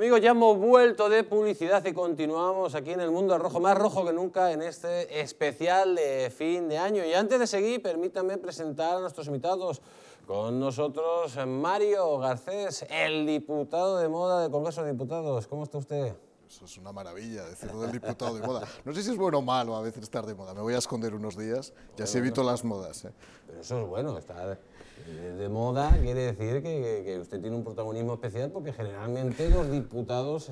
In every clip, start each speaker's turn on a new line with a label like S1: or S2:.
S1: Amigos, ya hemos vuelto de publicidad y continuamos aquí en el mundo rojo, más rojo que nunca en este especial de fin de año. Y antes de seguir, permítanme presentar a nuestros invitados. Con nosotros Mario Garcés, el diputado de moda del Congreso de Diputados. ¿Cómo está usted? Eso es una maravilla, decirlo del diputado de moda.
S2: No sé si es bueno o malo a veces estar de moda. Me voy a esconder unos días ya se evito las modas. ¿eh? Pero eso es bueno,
S1: estar eh, de moda quiere decir que, que, usted tiene un protagonismo especial porque generalmente los diputados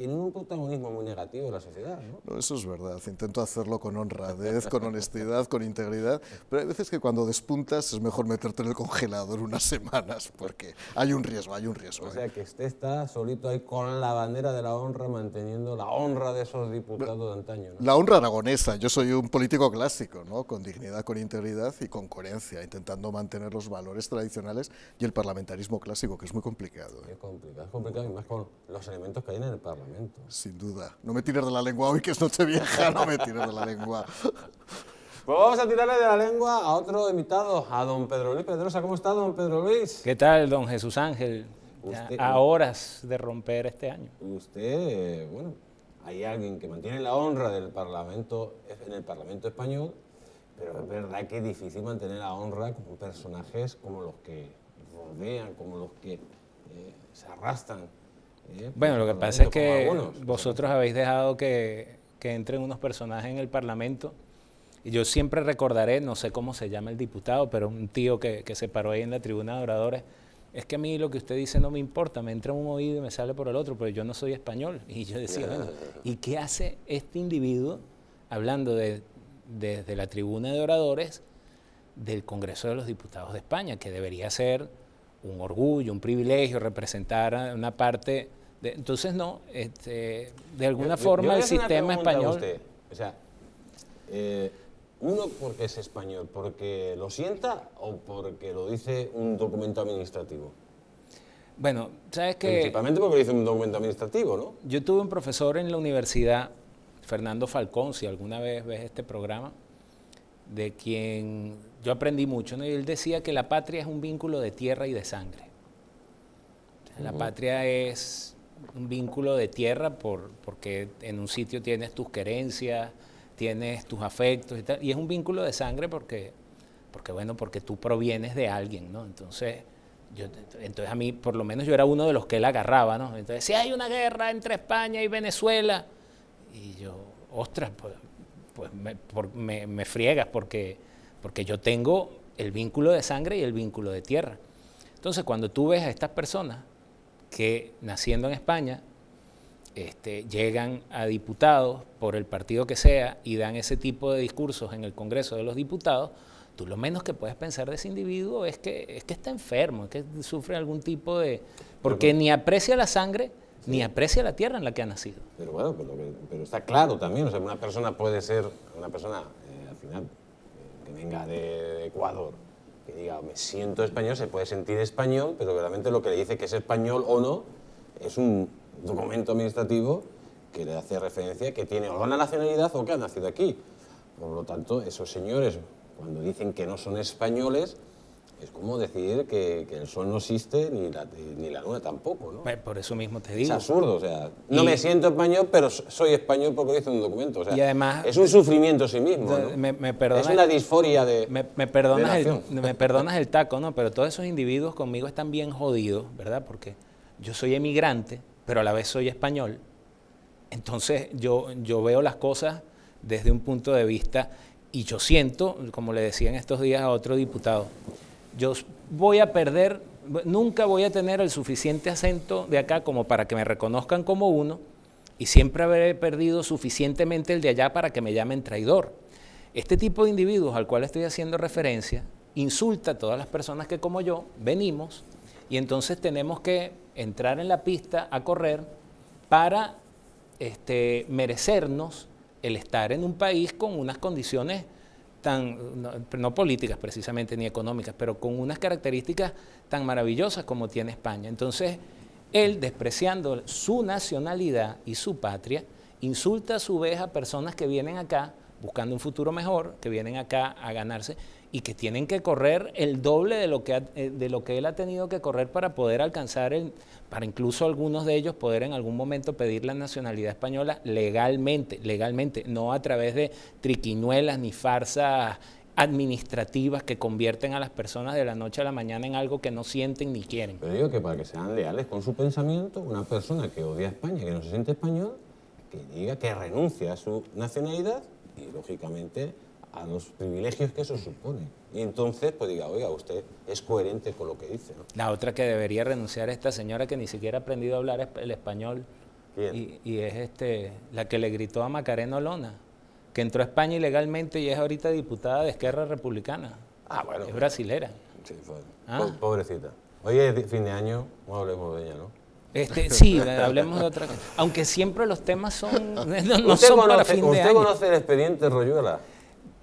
S1: tiene un protagonismo muy negativo en la sociedad.
S2: ¿no? eso es verdad. Intento hacerlo con honradez, con honestidad, con integridad. Pero hay veces que cuando despuntas es mejor meterte en el congelador unas semanas porque hay un riesgo, hay un riesgo. O ¿eh? sea que
S1: usted está solito ahí con la bandera de la honra manteniendo la honra de esos diputados de antaño.
S2: La honra aragonesa. Yo soy un político clásico, ¿no? con dignidad, con integridad y con coherencia, intentando mantener los valores tradicionales y el parlamentarismo clásico, que es muy complicado. ¿eh? Es complicado, es complicado y más
S1: con los elementos que hay en el Parlamento. Sin
S2: duda. No me tires de la lengua hoy que es noche vieja, no me tires
S1: de la lengua. Pues vamos a tirarle de la lengua a otro invitado, a don Pedro Luis Pedrosa. ¿Cómo está, don Pedro Luis? ¿Qué tal, don Jesús Ángel? a horas de
S3: romper este año.
S1: Usted, eh, bueno, hay alguien que mantiene la honra del Parlamento, en el Parlamento español, pero es verdad que es difícil mantener la honra con personajes como los que rodean, como los que eh, se arrastran eh, pues,
S3: bueno, lo que pasa es que vosotros habéis dejado que, entren unos personajes en el Parlamento y yo siempre recordaré, no sé cómo se llama el diputado, pero un tío que, se paró ahí en la tribuna de oradores, es que a mí lo que usted dice no me importa, me entra un oído y me sale por el otro, pero yo no soy español. Y yo decía, bueno, ¿y qué hace este individuo hablando de, desde la tribuna de oradores del Congreso de los Diputados de España, que debería ser un orgullo, un privilegio representar a una parte entonces, no, este, de alguna forma el sistema español... O sea,
S1: eh, uno porque es español, porque lo sienta o porque lo dice un documento administrativo.
S3: Bueno, sabes que... Principalmente porque lo dice un documento administrativo, ¿no? Yo tuve un profesor en la universidad, Fernando Falcón, si alguna vez ves este programa, de quien yo aprendí mucho, ¿no? Y él decía que la patria es un vínculo de tierra y de sangre. La patria es un vínculo de tierra por, porque en un sitio tienes tus querencias, tienes tus afectos y es un vínculo de sangre porque, porque bueno, porque tú provienes de alguien, ¿no? Entonces, yo, entonces a mí, por lo menos yo era uno de los que él agarraba, ¿no? Entonces, si hay una guerra entre España y Venezuela, y yo, ostras, pues, pues me, me, friegas porque, porque yo tengo el vínculo de sangre y el vínculo de tierra. Entonces, cuando tú ves a estas personas que naciendo en España este, llegan a diputados por el partido que sea y dan ese tipo de discursos en el Congreso de los Diputados, tú lo menos que puedes pensar de ese individuo es que, es que está enfermo, es que sufre algún tipo de... Porque ni aprecia la sangre, ni aprecia la tierra en la que ha nacido.
S1: Pero bueno, pero, está claro también, o sea, una persona puede ser, una persona eh, al final, eh, que venga de Ecuador, que diga me siento español, se puede sentir español, pero realmente lo que le dice que es español o no es un documento administrativo que le hace referencia que tiene o nacionalidad o que ha nacido aquí. Por lo tanto, esos señores, cuando dicen que no son españoles, es como decir que, el sol no existe ni la, luna tampoco, ¿no?
S3: Por eso mismo te digo. Es absurdo, o sea, no me siento
S1: español, pero soy español porque hice un documento, y además, es un sufrimiento en sí mismo, Es una disforia
S3: de me, perdonas El, Me perdonas el taco, ¿no? Pero todos esos individuos conmigo están bien jodidos, ¿verdad? Porque yo soy emigrante, pero a la vez soy español, entonces yo, yo veo las cosas desde un punto de vista y yo siento, como le decía en estos días a otro diputado, yo voy a perder, nunca voy a tener el suficiente acento de acá como para que me reconozcan como uno, y siempre habré perdido suficientemente el de allá para que me llamen traidor. Este tipo de individuos al cual estoy haciendo referencia insulta a todas las personas que como yo venimos y entonces tenemos que entrar en la pista a correr para este, merecernos el estar en un país con unas condiciones tan, no, no, políticas precisamente ni económicas, pero con unas características tan maravillosas como tiene España. Entonces, él, despreciando su nacionalidad y su patria, insulta a su vez a personas que vienen acá buscando un futuro mejor, que vienen acá a ganarse y que tienen que correr el doble de lo que, eh, de lo que él ha tenido que correr para poder alcanzar, el, para incluso algunos de ellos poder en algún momento pedir la nacionalidad española legalmente, legalmente, no a través de triquiñuelas ni farsas administrativas que convierten a las personas de la noche a la mañana en algo que no sienten ni quieren.
S1: Pero digo que para que sean leales con su pensamiento, una persona que odia a España, que no se siente español, que diga que renuncia a su nacionalidad y lógicamente a los privilegios que eso supone. Y entonces, pues diga, oiga, usted es coherente con lo que dice. ¿no?
S3: La otra que debería renunciar a esta señora que ni siquiera ha aprendido a hablar el español y, y, es este, la que le gritó a Macarena Olona, que entró a España ilegalmente y es ahorita diputada de Esquerra Republicana. Ah, bueno. Es brasilera. Sí,
S1: ah. pobrecita. Hoy es fin de año, no hablemos de ella, ¿no? Este, sí, hablemos de otra cosa. Aunque siempre los temas son, no, son para fin de año. ¿Usted conoce el expediente Royuela?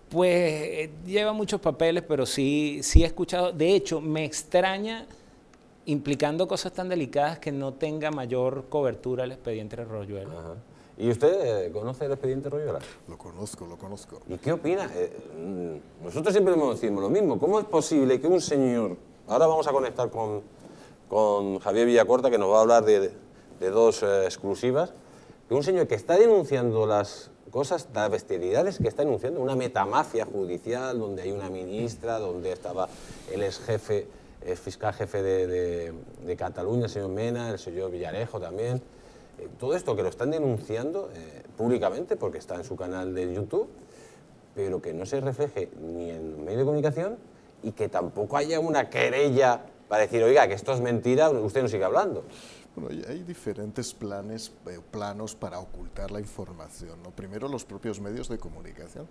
S3: Pues eh, lleva muchos papeles, pero sí, sí he escuchado. De hecho, me extraña, implicando cosas tan delicadas, que no tenga mayor cobertura el expediente de Royuela.
S1: ¿Y usted eh, conoce el expediente Royuela? Lo conozco, lo conozco. ¿Y qué opina? Eh, mm, nosotros siempre decimos lo mismo. ¿Cómo es posible que un señor... Ahora vamos a conectar con, con Javier Villacorta, que nos va a hablar de, dos exclusivas. Que un señor que está denunciando las cosas, bestialidades que está denunciando, una metamafia judicial donde hay una ministra, donde estaba el ex jefe, eh, fiscal jefe de, Cataluña, el señor Mena, el señor Villarejo también. Eh, todo esto que lo están denunciando eh, públicamente porque está en su canal de YouTube, pero que no se refleje ni en medios de comunicación y que tampoco haya una querella para decir, oiga, que esto es mentira, usted no sigue hablando.
S2: Bueno, hay diferentes planes, eh, planos para ocultar la información. ¿no? Primero, los propios medios de comunicación.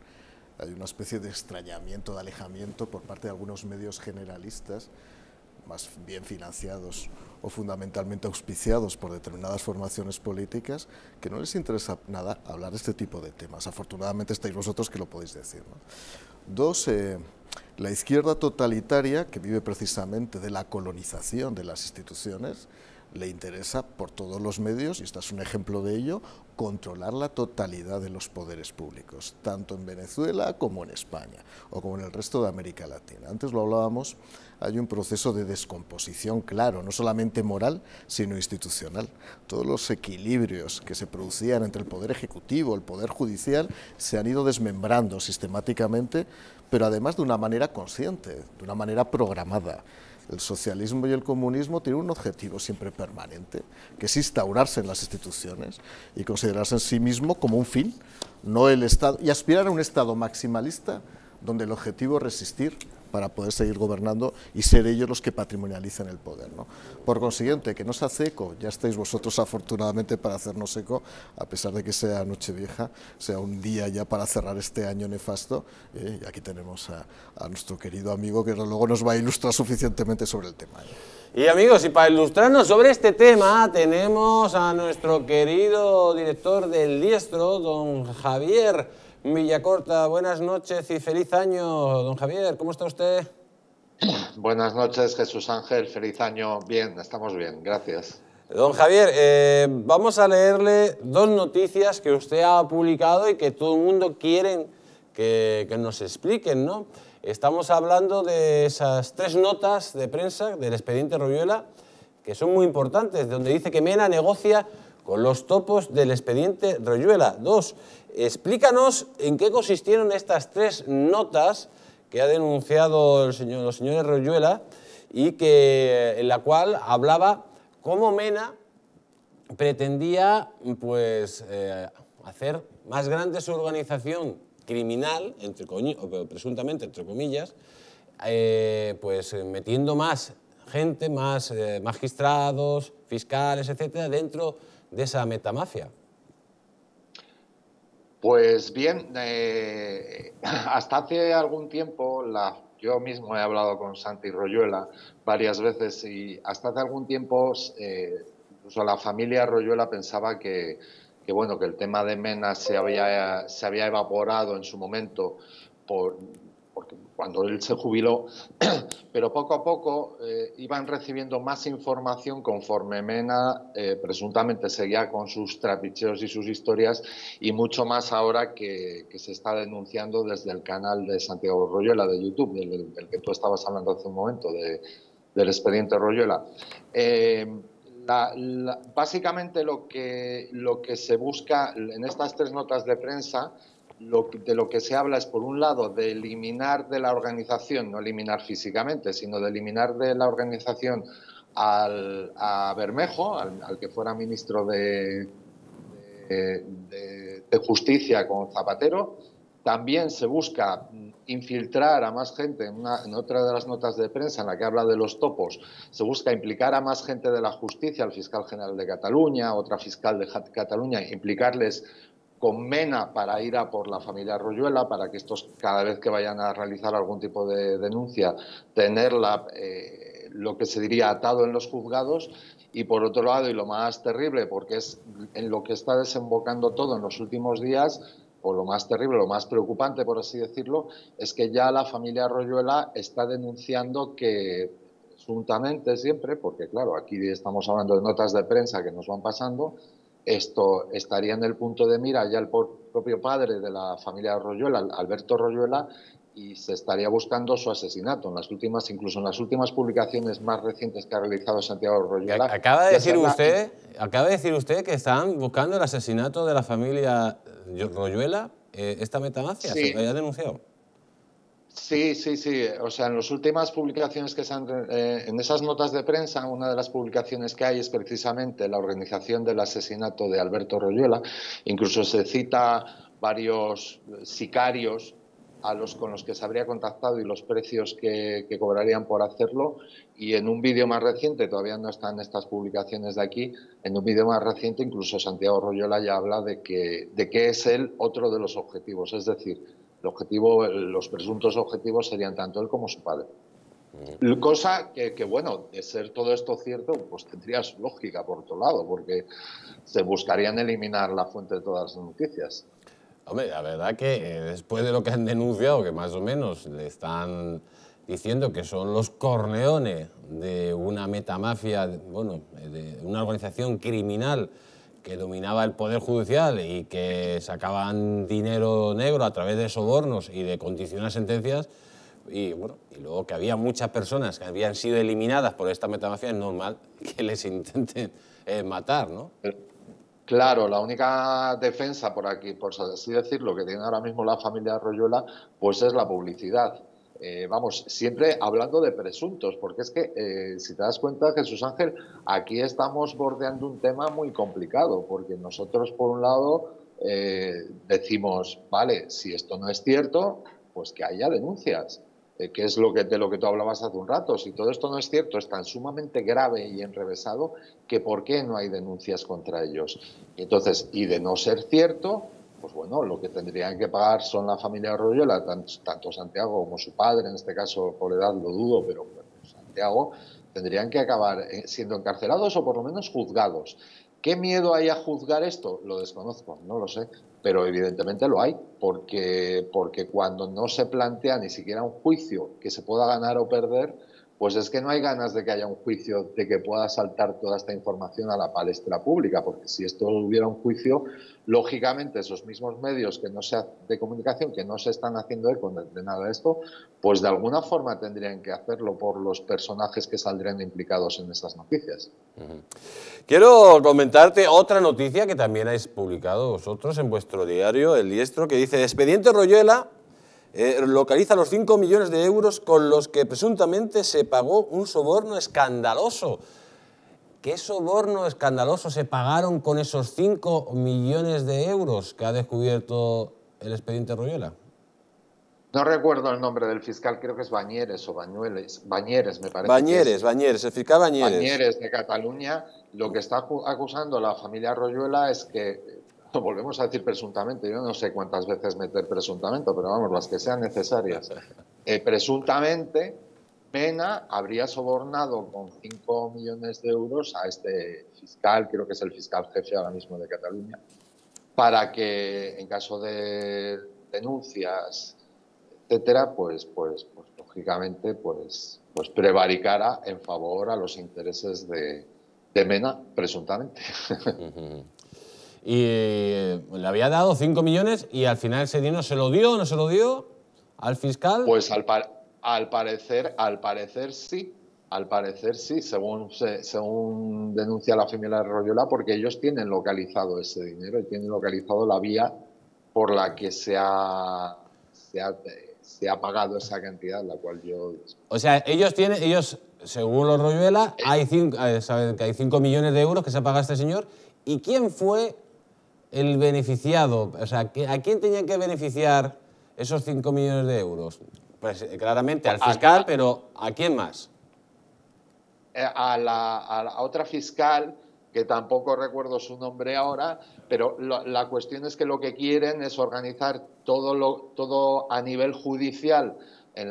S2: Hay una especie de extrañamiento, de alejamiento por parte de algunos medios generalistas, más bien financiados o fundamentalmente auspiciados por determinadas formaciones políticas, que no les interesa nada hablar de este tipo de temas. Afortunadamente estáis vosotros que lo podéis decir. Dos, eh, la izquierda totalitaria, que vive precisamente de la colonización de las instituciones, le interesa por todos los medios, y este es un ejemplo de ello, controlar la totalidad de los poderes públicos, tanto en Venezuela como en España, o como en el resto de América Latina. Antes lo hablábamos, hay un proceso de descomposición, claro, no solamente moral, sino institucional. Todos los equilibrios que se producían entre el poder ejecutivo, el poder judicial, se han ido desmembrando sistemáticamente, pero además de una manera consciente, de una manera programada el socialismo y el comunismo tienen un objetivo siempre permanente, que es instaurarse en las instituciones y considerarse en sí mismo como un fin, no el Estado, y aspirar a un Estado maximalista donde el objetivo es resistir para poder seguir gobernando y ser ellos los que patrimonializan el poder. Por consiguiente, que no se hace eco, ya estáis vosotros afortunadamente para hacernos eco, a pesar de que sea noche vieja, sea un día ya para cerrar este año nefasto, eh, y aquí tenemos a, nuestro querido amigo que luego nos va a ilustrar suficientemente sobre el tema.
S1: ¿eh? Y amigos, y para ilustrarnos sobre este tema tenemos a nuestro querido director del diestro, don Javier Villacorta, buenas noches y feliz año. Don Javier, ¿cómo está usted?
S4: Buenas noches, Jesús Ángel, feliz año. Bien, estamos bien, gracias. Don Javier, eh,
S1: vamos a leerle dos noticias que usted ha publicado y que todo el mundo quiere que, nos expliquen, ¿no? Estamos hablando de esas tres notas de prensa del expediente Royuela, que son muy importantes, donde dice que Mena negocia con los topos del expediente Royuela. Dos, explícanos en qué consistieron estas tres notas que ha denunciado el los señores Royuela y en la cual hablaba cómo Mena pretendía pues, eh, hacer más grande su organización criminal, entre presuntamente entre comillas, eh, pues metiendo más gente, más eh, magistrados, fiscales, etcétera, dentro de esa metamafia?
S4: Pues bien, eh, hasta hace algún tiempo yo mismo he hablado con Santi Royuela varias veces y hasta hace algún tiempo eh, incluso la familia Royuela pensaba que, bueno que el tema de Mena se había, se había evaporado en su momento por, porque cuando él se jubiló, pero poco a poco eh, iban recibiendo más información conforme Mena eh, presuntamente seguía con sus trapicheos y sus historias, y mucho más ahora que, se está denunciando desde el canal de Santiago Royola de YouTube, del, que tú estabas hablando hace un momento, del expediente Royola. Eh, básicamente lo que, lo que se busca en estas tres notas de prensa lo, de lo que se habla es, por un lado, de eliminar de la organización, no eliminar físicamente, sino de eliminar de la organización al, a Bermejo, al, que fuera ministro de, Justicia con Zapatero. También se busca infiltrar a más gente, en, en, otra de las notas de prensa en la que habla de los topos, se busca implicar a más gente de la justicia, al fiscal general de Cataluña, otra fiscal de Cataluña, implicarles con Mena para ir a por la familia Royuela, para que estos, cada vez que vayan a realizar algún tipo de denuncia, tenerla eh, lo que se diría atado en los juzgados. Y por otro lado, y lo más terrible, porque es en lo que está desembocando todo en los últimos días, o lo más terrible, lo más preocupante, por así decirlo, es que ya la familia Royuela está denunciando que juntamente siempre, porque claro, aquí estamos hablando de notas de prensa que nos van pasando, esto estaría en el punto de mira ya el propio padre de la familia Royuela, Alberto Royuela, y se estaría buscando su asesinato. En las últimas, incluso en las últimas publicaciones más recientes que ha realizado Santiago Royuela. Acaba de decir usted,
S1: acaba de decir usted que están buscando el asesinato de la familia Royuela. Eh, esta metamacia se se había denunciado.
S4: Sí, sí, sí. O sea, en las últimas publicaciones que se han, eh, en esas notas de prensa, una de las publicaciones que hay es precisamente la organización del asesinato de Alberto Royuela. Incluso se cita varios sicarios a los con los que se habría contactado y los precios que, cobrarían por hacerlo. Y en un vídeo más reciente, todavía no están estas publicaciones de aquí, en un vídeo más reciente incluso Santiago Royola ya habla de que, de que es él otro de los objetivos. Es decir, objetivo, los presuntos objetivos serían tanto él como su padre. Mm. Cosa que, bueno, de ser todo esto cierto, pues tendría su lógica por otro lado, porque se buscarían eliminar la fuente de todas las noticias. Hombre, la verdad que eh,
S1: después de lo que han denunciado, que más o menos le están diciendo que son los corneones de una metamafia, bueno, de una organización criminal que dominaba el Poder Judicial y que sacaban dinero negro a través de sobornos y de condicionar sentencias, y bueno, y luego que había muchas personas que habían sido eliminadas por esta metamafia, es normal que les intenten eh, matar, ¿no?
S4: Claro, la única defensa por aquí, por así decirlo, que tiene ahora mismo la familia Royola, pues es la publicidad. Eh, vamos, siempre hablando de presuntos, porque es que, eh, si te das cuenta, Jesús Ángel, aquí estamos bordeando un tema muy complicado, porque nosotros, por un lado, eh, decimos, vale, si esto no es cierto, pues que haya denuncias, que es lo que, de lo que tú hablabas hace un rato. Si todo esto no es cierto, es tan sumamente grave y enrevesado que por qué no hay denuncias contra ellos. Entonces, y de no ser cierto, pues bueno, lo que tendrían que pagar son la familia Royola, tanto Santiago como su padre, en este caso por edad lo dudo, pero Santiago, tendrían que acabar eh, siendo encarcelados o por lo menos juzgados. ¿Qué miedo hay a juzgar esto? Lo desconozco, no lo sé, pero evidentemente lo hay, porque, porque cuando no se plantea ni siquiera un juicio que se pueda ganar o perder, pues es que no hay ganas de que haya un juicio, de que pueda saltar toda esta información a la palestra pública, porque si esto hubiera un juicio, lógicamente esos mismos medios que no de comunicación que no se están haciendo eco de nada de esto, pues de alguna forma tendrían que hacerlo por los personajes que saldrían implicados en estas noticias.
S1: Quiero comentarte otra noticia que también habéis publicado vosotros en vuestro diario El Diestro, que dice, expediente Royuela eh, localiza los 5 millones de euros con los que presuntamente se pagó un soborno escandaloso. ¿Qué soborno escandaloso se pagaron con esos 5 millones de euros que ha descubierto el expediente Royola?
S4: No recuerdo el nombre del fiscal, creo que es Bañeres o Bañueles. Bañeres, me parece. Bañeres, Bañeres, el fiscal Bañeres. Bañeres de Cataluña. Lo que está acusando la familia Royuela es que volvemos a decir presuntamente, yo no sé cuántas veces meter presuntamente, pero vamos, las que sean necesarias. Eh, presuntamente, Mena habría sobornado con 5 millones de euros a este fiscal, creo que es el fiscal jefe ahora mismo de Cataluña, para que en caso de denuncias, etcétera, pues, pues, pues lógicamente, pues, pues prevaricara en favor a los intereses de Mena, presuntamente.
S1: Y eh, le había dado 5 millones y al final ese dinero se lo dio,
S4: no se lo dio al fiscal. Pues al, al parecer, al parecer sí. Al parecer sí, según, según denuncia la familia de Royola, porque ellos tienen localizado ese dinero y tienen localizado la vía por la que se ha, se ha, pagado esa cantidad, la cual yo...
S1: O sea, ellos tienen, ellos, según los Royuela, eh. hay eh, saben que hay 5 millones de euros que se ha pagado este señor. ¿Y quién fue el beneficiado, o sea, ¿a quién tenían que beneficiar esos 5 millones de euros? Pues eh, claramente al fiscal, pero ¿a quién más?
S4: Eh, a la, otra fiscal, que tampoco recuerdo su nombre ahora, pero la, cuestión es que lo que quieren es organizar todo, lo, todo a nivel judicial en,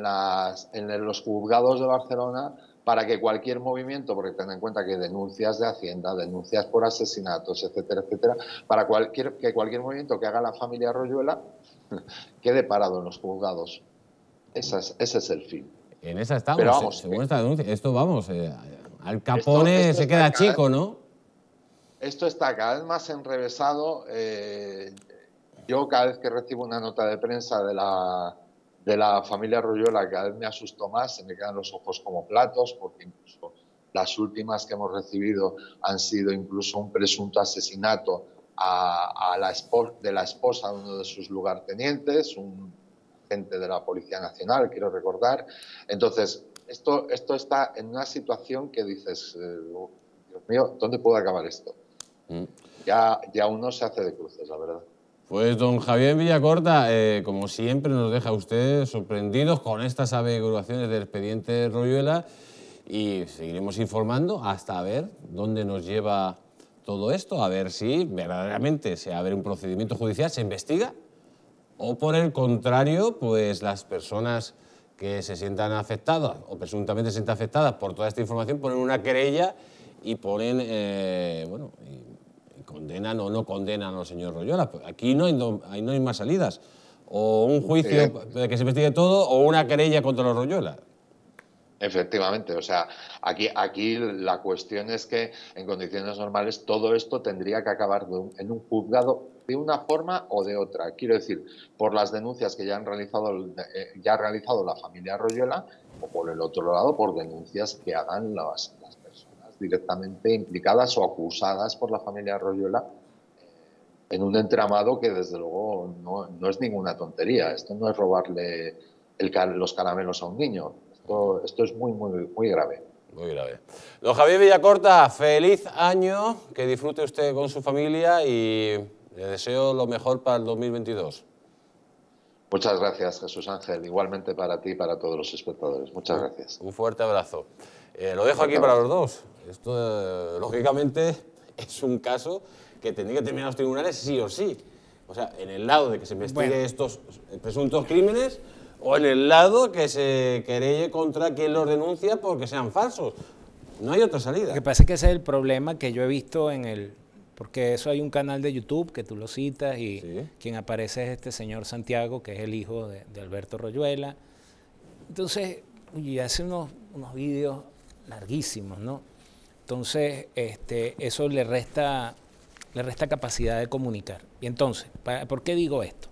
S4: en los juzgados de Barcelona para que cualquier movimiento, porque ten en cuenta que denuncias de Hacienda, denuncias por asesinatos, etcétera, etcétera, para cualquier, que cualquier movimiento que haga la familia Royuela quede parado en los juzgados. ese es el fin.
S1: En esa estamos, según esta eh, denuncia, esto vamos, eh, Al Capone se queda chico,
S4: ¿no? Esto está cada vez más enrevesado. Eh, yo cada vez que recibo una nota de prensa de la de la familia Royola, a vez me asustó más, se me quedan los ojos como platos, porque incluso las últimas que hemos recibido han sido incluso un presunto asesinato a, la de la esposa de uno de sus lugartenientes, un agente de la Policía Nacional, quiero recordar. Entonces, esto, esto está en una situación que dices, eh, Dios mío, ¿dónde puedo acabar esto? Mm. Ya, ya uno se hace de cruces, la verdad.
S1: Pues don Javier Villacorta, eh, como siempre nos deja usted sorprendidos con estas averiguaciones del expediente Royuela y seguiremos informando hasta ver dónde nos lleva todo esto, a ver si verdaderamente se abre un procedimiento judicial, se investiga, o por el contrario, pues las personas que se sientan afectadas o presuntamente se sientan afectadas por toda esta información ponen una querella y ponen, eh, bueno, condenan o no condenan al señor Royola. Pues aquí no hay, no, hay más salidas. O un juicio eh. de que se investigue todo o una querella contra los Royola.
S4: Efectivamente, o sea, aquí, aquí la cuestión es que en condiciones normales todo esto tendría que acabar en un juzgado de una forma o de otra. Quiero decir, por las denuncias que ya, han realizado, eh, ya ha realizado la familia Royola o por el otro lado, por denuncias que hagan la base directamente implicadas o acusadas por la familia Royola eh, en un entramado que desde luego no, es ninguna tontería. Esto no es robarle los caramelos a un niño. Esto, esto es muy, muy, muy grave. Muy grave.
S1: Don Javier Villacorta, feliz año, que disfrute usted con su familia y le deseo lo mejor para el 2022.
S4: Muchas gracias, Jesús Ángel. Igualmente para ti y para todos los espectadores. Muchas gracias. Un fuerte abrazo. Eh, lo dejo aquí para los dos.
S1: Esto, eh, lógicamente,
S4: es un caso
S1: que tendría que terminar los tribunales sí o sí. O sea, en el lado de que se investigue estos presuntos crímenes o en el lado que se querelle contra quien los denuncia porque sean falsos.
S3: No hay otra salida. Lo que pasa es que ese es el problema que yo he visto en el... Porque eso hay un canal de YouTube que tú lo citas y quien aparece es este señor Santiago, que es el hijo de, Alberto Royuela. Entonces, y hace unos, unos vídeos larguísimos, ¿no? Entonces, este, eso le resta, le resta capacidad de comunicar. Y entonces, ¿por qué digo esto?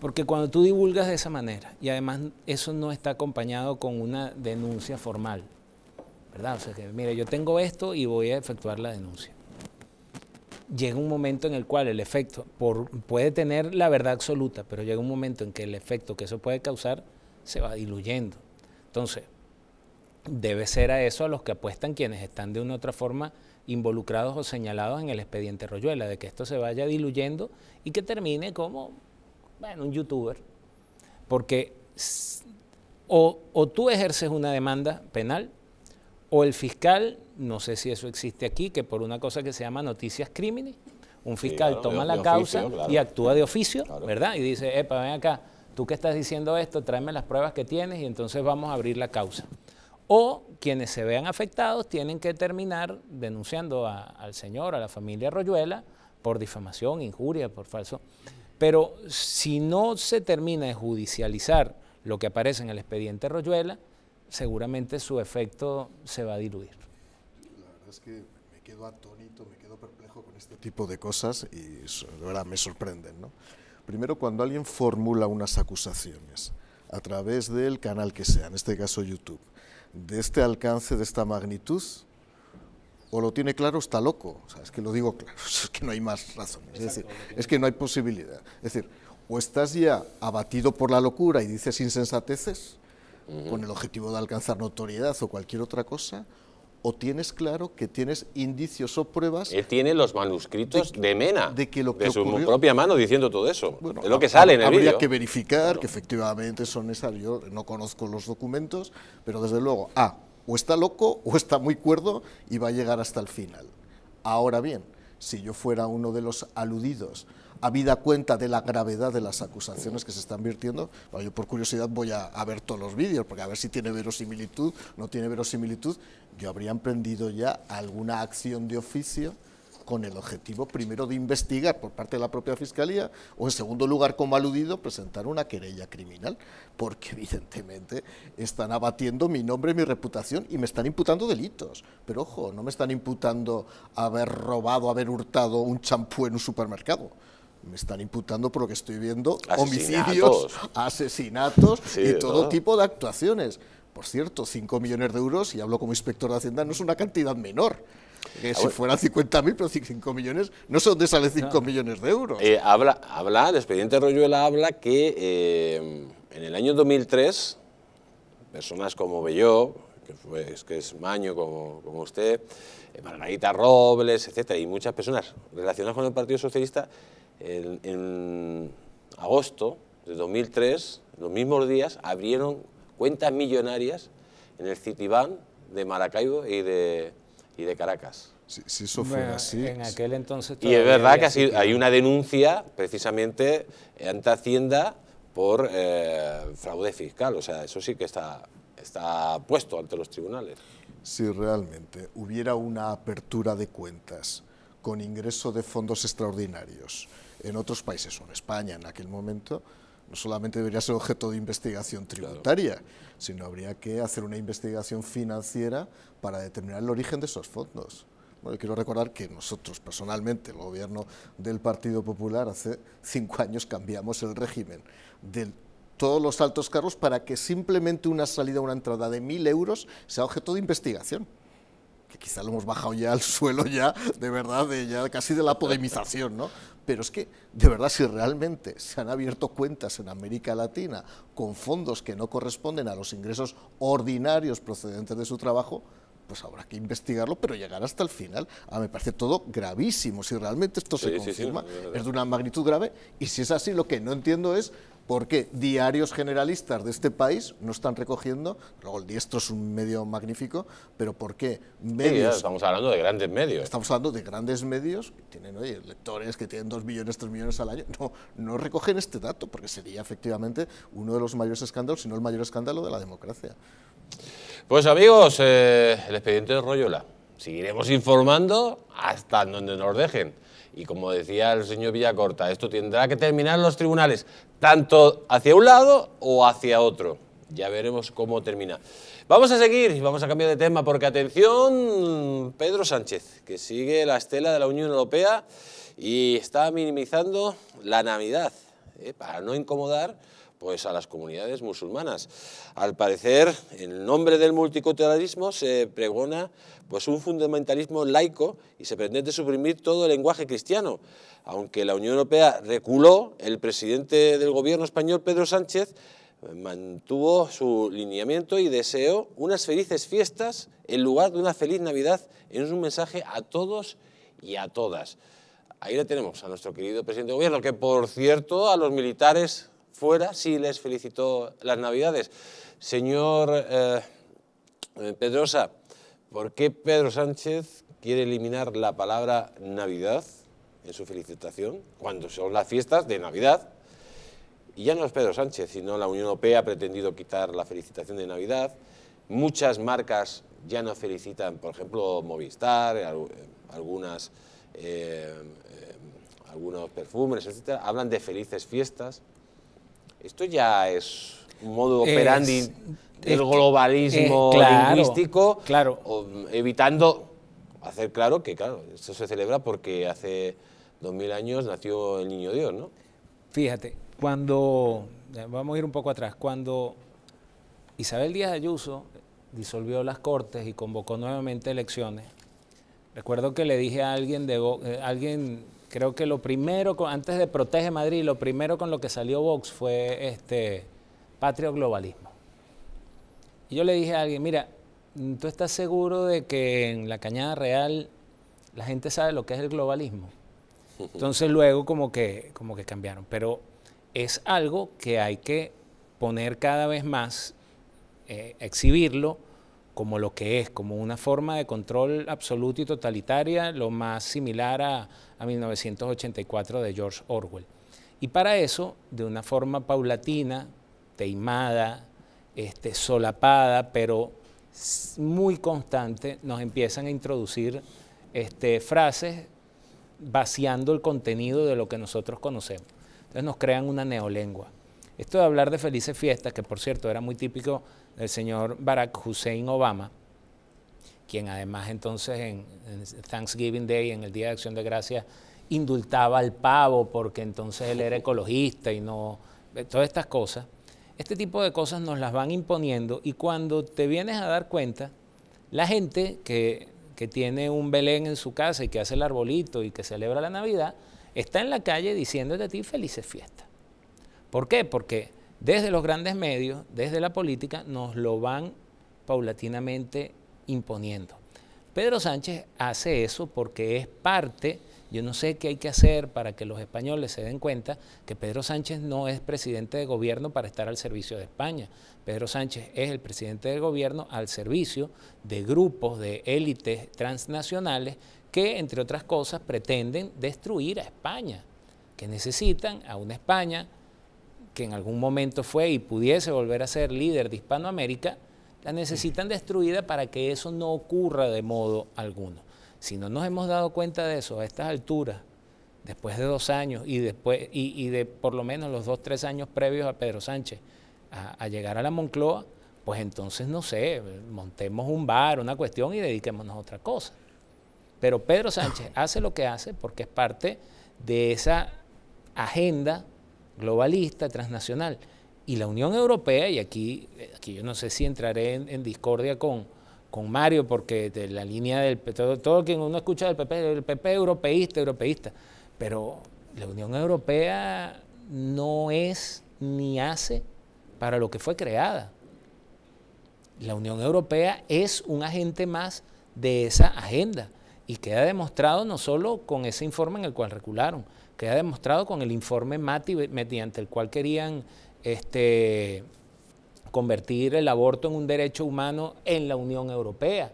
S3: Porque cuando tú divulgas de esa manera, y además eso no está acompañado con una denuncia formal, ¿verdad? O sea, que mire, yo tengo esto y voy a efectuar la denuncia. Llega un momento en el cual el efecto por, puede tener la verdad absoluta, pero llega un momento en que el efecto que eso puede causar se va diluyendo. Entonces, debe ser a eso a los que apuestan quienes están de una u otra forma involucrados o señalados en el expediente Royuela, de que esto se vaya diluyendo y que termine como, bueno, un youtuber. Porque o, tú ejerces una demanda penal o el fiscal, no sé si eso existe aquí, que por una cosa que se llama noticias crímenes, un fiscal toma la causa y actúa de oficio, ¿verdad? Y dice, epa, ven acá, tú que estás diciendo esto, tráeme las pruebas que tienes y entonces vamos a abrir la causa o quienes se vean afectados tienen que terminar denunciando al señor, a la familia Royuela, por difamación, injuria, por falso. Pero si no se termina de judicializar lo que aparece en el expediente Royuela, seguramente su efecto
S2: se va a diluir. La verdad es que me quedo atónito, me quedo perplejo con este tipo de cosas y de verdad me sorprenden. Primero, cuando alguien formula unas acusaciones a través del canal que sea, en este caso YouTube, de este alcance, de esta magnitud, o lo tiene claro, está loco. es que lo digo claro, es que no hay más razones. es decir, es que no hay posibilidad. Es decir, o estás ya abatido por la locura y dices insensateces, con el objetivo de alcanzar notoriedad o cualquier otra cosa, o tienes claro que tienes indicios o pruebas.
S1: Él tiene los manuscritos de, Mena, de, que lo su propia mano diciendo todo eso. De lo que sale en el Habría que
S2: verificar que efectivamente son esas. Yo no conozco los documentos, pero desde luego, A, ah, o está loco o está muy cuerdo y va a llegar hasta el final. Ahora bien, si yo fuera uno de los aludidos habida cuenta de la gravedad de las acusaciones que se están virtiendo, yo por curiosidad voy a, a, ver todos los vídeos, porque a ver si tiene verosimilitud, no tiene verosimilitud, yo habría emprendido ya alguna acción de oficio con el objetivo primero de investigar por parte de la propia Fiscalía o en segundo lugar, como aludido, presentar una querella criminal, porque evidentemente están abatiendo mi nombre, mi reputación y me están imputando delitos. Pero ojo, no me están imputando haber robado, haber hurtado un champú en un supermercado me están imputando por lo que estoy viendo homicidios, asesinatos y todo tipo de actuaciones. Por cierto, 5 millones de euros, y hablo como inspector de Hacienda, no es una cantidad menor. Que ah, si fueran 50.000, pero 5 millones, no sé dónde sale 5 millones de euros.
S1: Eh, habla, habla, el expediente Royuela habla que eh, en el año 2003, personas como Belló, que, que es Maño como, usted, eh, Margarita Robles, etcétera, y muchas personas relacionadas con el Partido Socialista, en, agosto de 2003, los mismos días, abrieron cuentas millonarias en el Citibank de Maracaibo y de, y de Caracas. Si, eso fue así. En aquel entonces. Y es verdad que hay una denuncia precisamente ante Hacienda por eh, fraude fiscal. O sea, eso sí que está, está puesto ante los tribunales.
S2: Si realmente hubiera una apertura de cuentas con ingreso de fondos extraordinarios, en otros países, o en España en aquel momento, no solamente debería ser objeto de investigación tributaria, sino habría que hacer una investigación financiera para determinar el origen de esos fondos. Bueno, quiero recordar que nosotros personalmente, el gobierno del Partido Popular, hace cinco años cambiamos el régimen de todos los altos cargos para que simplemente una salida o una entrada de mil euros sea objeto de investigación que quizá lo hemos bajado ya al suelo ya, de verdad, de casi de la podemización, ¿no? Pero es que, de verdad, si realmente se han abierto cuentas en América Latina con fondos que no corresponden a los ingresos ordinarios procedentes de su trabajo, pues habrá que investigarlo, pero llegar hasta el final, mí ah, me parece todo gravísimo. Si realmente esto se confirma, es de una magnitud grave, y si es así, lo que no entiendo es ¿Por qué diarios generalistas de este país no están recogiendo, luego el diestro es un medio magnífico, pero ¿por qué medios... estamos hablando de grandes medios. Estamos hablando de grandes medios que tienen oye, lectores, que tienen 2 millones, 3 millones al año, no, no recogen este dato, porque sería efectivamente uno de los mayores escándalos, si no el mayor escándalo de la democracia.
S1: Pues amigos, eh, el expediente de Royola. Seguiremos informando hasta donde nos dejen. Y como decía el señor Villacorta, esto tendrá que terminar en los tribunales, tanto hacia un lado o hacia otro. Ya veremos cómo termina. Vamos a seguir, y vamos a cambiar de tema, porque atención, Pedro Sánchez, que sigue la estela de la Unión Europea y está minimizando la Navidad, ¿eh? para no incomodar pues a las comunidades musulmanas. Al parecer, en nombre del multiculturalismo se pregona pues un fundamentalismo laico y se pretende suprimir todo el lenguaje cristiano. Aunque la Unión Europea reculó, el presidente del gobierno español, Pedro Sánchez, mantuvo su lineamiento y deseó unas felices fiestas en lugar de una feliz Navidad en un mensaje a todos y a todas. Ahí le tenemos a nuestro querido presidente de gobierno, que por cierto a los militares fuera sí les felicitó las Navidades. Señor eh, eh Pedrosa, ¿Por qué Pedro Sánchez quiere eliminar la palabra Navidad en su felicitación, cuando son las fiestas de Navidad? Y ya no es Pedro Sánchez, sino la Unión Europea ha pretendido quitar la felicitación de Navidad. Muchas marcas ya no felicitan, por ejemplo, Movistar, eh, eh, algunas, eh, algunos perfumes, etc. Hablan de felices fiestas. Esto ya es un modo operandi del globalismo lingüístico, mm, evitando hacer claro que, claro, eso se celebra porque hace 2000 años nació el niño Dios, ¿no?
S3: Fíjate, cuando, vamos a ir un poco atrás, cuando Isabel Díaz Ayuso disolvió las Cortes y convocó nuevamente elecciones, recuerdo que le dije a alguien, de, eh, alguien creo que lo primero, antes de Protege Madrid, lo primero con lo que salió Vox fue este patrio globalismo. Y yo le dije a alguien, mira, ¿tú estás seguro de que en la Cañada Real la gente sabe lo que es el globalismo? Entonces luego como que, como que cambiaron, pero es algo que hay que poner cada vez más, eh, exhibirlo como lo que es, como una forma de control absoluto y totalitaria, lo más similar a, a 1984 de George Orwell. Y para eso, de una forma paulatina, teimada, este, solapada, pero muy constante, nos empiezan a introducir este, frases vaciando el contenido de lo que nosotros conocemos. Entonces nos crean una neolengua. Esto de hablar de felices fiestas, que por cierto era muy típico del señor Barack Hussein Obama, quien además entonces en, en Thanksgiving Day, en el Día de Acción de Gracias, indultaba al pavo porque entonces él era ecologista y no... Todas estas cosas. Este tipo de cosas nos las van imponiendo y cuando te vienes a dar cuenta, la gente que, tiene un Belén en su casa y que hace el arbolito y que celebra la Navidad, está en la calle diciéndote a ti felices fiestas. ¿Por qué? Porque desde los grandes medios, desde la política, nos lo van paulatinamente imponiendo. Pedro Sánchez hace eso porque es parte yo no sé qué hay que hacer para que los españoles se den cuenta que Pedro Sánchez no es presidente de gobierno para estar al servicio de España. Pedro Sánchez es el presidente de gobierno al servicio de grupos, de élites transnacionales que, entre otras cosas, pretenden destruir a España, que necesitan a una España que en algún momento fue y pudiese volver a ser líder de Hispanoamérica, la necesitan destruida para que eso no ocurra de modo alguno. Si no nos hemos dado cuenta de eso a estas alturas, después de dos años y, después, y, de por lo menos los dos, tres años previos a Pedro Sánchez a, llegar a la Moncloa, pues entonces no sé, montemos un bar, una cuestión y dediquémonos a otra cosa. Pero Pedro Sánchez hace lo que hace porque es parte de esa agenda globalista, transnacional. Y la Unión Europea, y aquí, eh, aquí yo no sé si entraré en discordia con, con Mario, porque de la línea del todo, todo quien uno escucha del PP, el PP europeísta, europeísta, pero la Unión Europea no es ni hace para lo que fue creada. La Unión Europea es un agente más de esa agenda y queda demostrado no solo con ese informe en el cual recularon, queda demostrado con el informe MATI mediante el cual querían este, convertir el aborto en un derecho humano en la Unión Europea.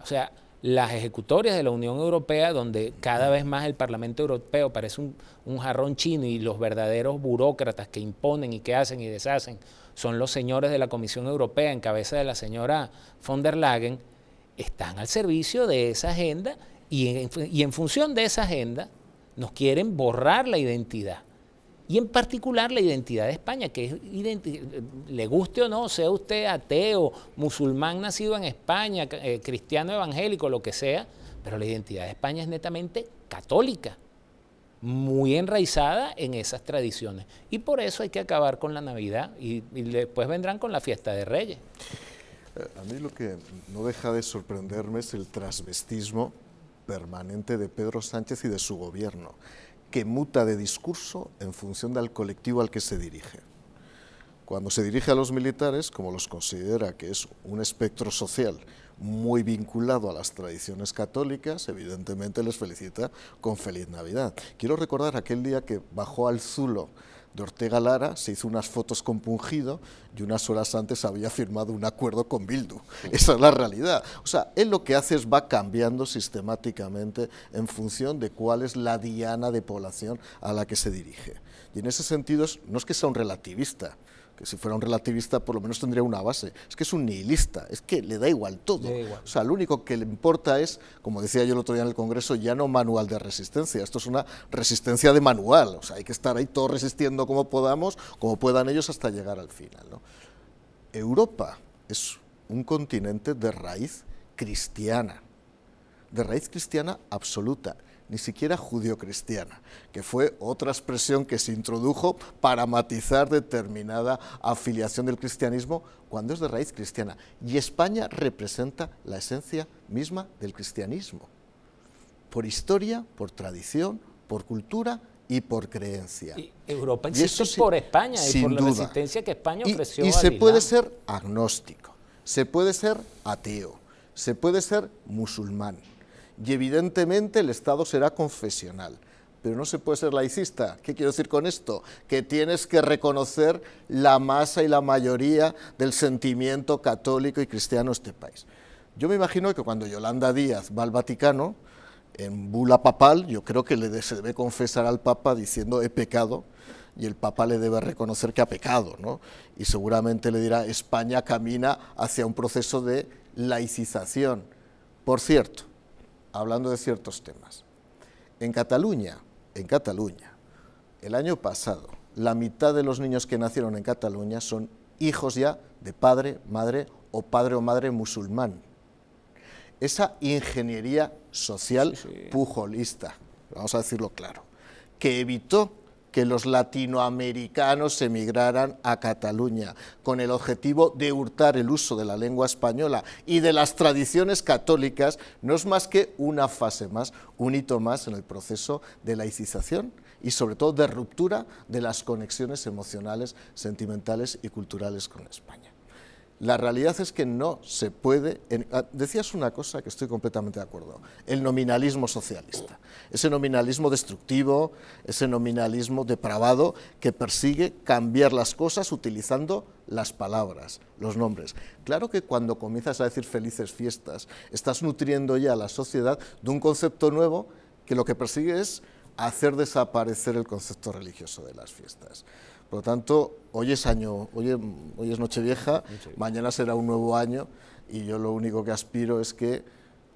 S3: O sea, las ejecutorias de la Unión Europea, donde cada vez más el Parlamento Europeo parece un, jarrón chino y los verdaderos burócratas que imponen y que hacen y deshacen son los señores de la Comisión Europea en cabeza de la señora von der Leyen, están al servicio de esa agenda y en función de esa agenda nos quieren borrar la identidad y en particular la identidad de España, que le guste o no, sea usted ateo, musulmán nacido en España, eh, cristiano evangélico, lo que sea, pero la identidad de España es netamente católica, muy enraizada en esas tradiciones. Y por eso hay que acabar con la Navidad y después vendrán con la fiesta de Reyes.
S2: A mí lo que no deja de sorprenderme es el transvestismo permanente de Pedro Sánchez y de su gobierno que muta de discurso en función del colectivo al que se dirige. Cuando se dirige a los militares, como los considera que es un espectro social muy vinculado a las tradiciones católicas, evidentemente les felicita con feliz Navidad. Quiero recordar aquel día que bajó al Zulo de Ortega Lara, se hizo unas fotos con Pungido y unas horas antes había firmado un acuerdo con Bildu. Esa es la realidad. O sea, él lo que hace es va cambiando sistemáticamente en función de cuál es la diana de población a la que se dirige. Y en ese sentido, no es que sea un relativista, que si fuera un relativista por lo menos tendría una base. Es que es un nihilista, es que le da igual todo. O sea, lo único que le importa es, como decía yo el otro día en el Congreso, ya no manual de resistencia, esto es una resistencia de manual, o sea, hay que estar ahí todos resistiendo como podamos, como puedan ellos hasta llegar al final. Europa es un continente de raíz cristiana, de raíz cristiana absoluta ni siquiera judio-cristiana, que fue otra expresión que se introdujo para matizar determinada afiliación del cristianismo cuando es de raíz cristiana. Y España representa la esencia misma del cristianismo, por historia, por tradición, por cultura y por creencia. Y
S3: Europa existe por España y por la resistencia que España ofreció. Y, y se puede ser
S2: agnóstico, se puede ser ateo, se puede ser musulmán y evidentemente el Estado será confesional. Pero no se puede ser laicista. ¿Qué quiero decir con esto? Que tienes que reconocer la masa y la mayoría del sentimiento católico y cristiano de este país. Yo me imagino que cuando Yolanda Díaz va al Vaticano, en bula papal, yo creo que le debe confesar al Papa diciendo he pecado y el Papa le debe reconocer que ha pecado, ¿no? Y seguramente le dirá España camina hacia un proceso de laicización. Por cierto, hablando de ciertos temas. En Cataluña, en Cataluña, el año pasado, la mitad de los niños que nacieron en Cataluña son hijos ya de padre, madre o padre o madre musulmán. Esa ingeniería social pujolista, vamos a decirlo claro, que evitó que los latinoamericanos emigraran a Cataluña, con el objetivo de hurtar el uso de la lengua española y de las tradiciones católicas, no es más que una fase más, un hito más en el proceso de laicización y sobre todo de ruptura de las conexiones emocionales, sentimentales y culturales con España. La realidad es que no se puede... Ah, decías una cosa que estoy completamente de acuerdo, el nominalismo socialista, ese nominalismo destructivo, ese nominalismo depravado que persigue cambiar las cosas utilizando las palabras, los nombres. Claro que cuando comienzas a decir felices fiestas, estás nutriendo ya a la sociedad de un concepto nuevo que lo que persigue es hacer desaparecer el concepto religioso de las fiestas. Por lo tanto, hoy es año, hoy, es Nochevieja, mañana será un nuevo año y yo lo único que aspiro es que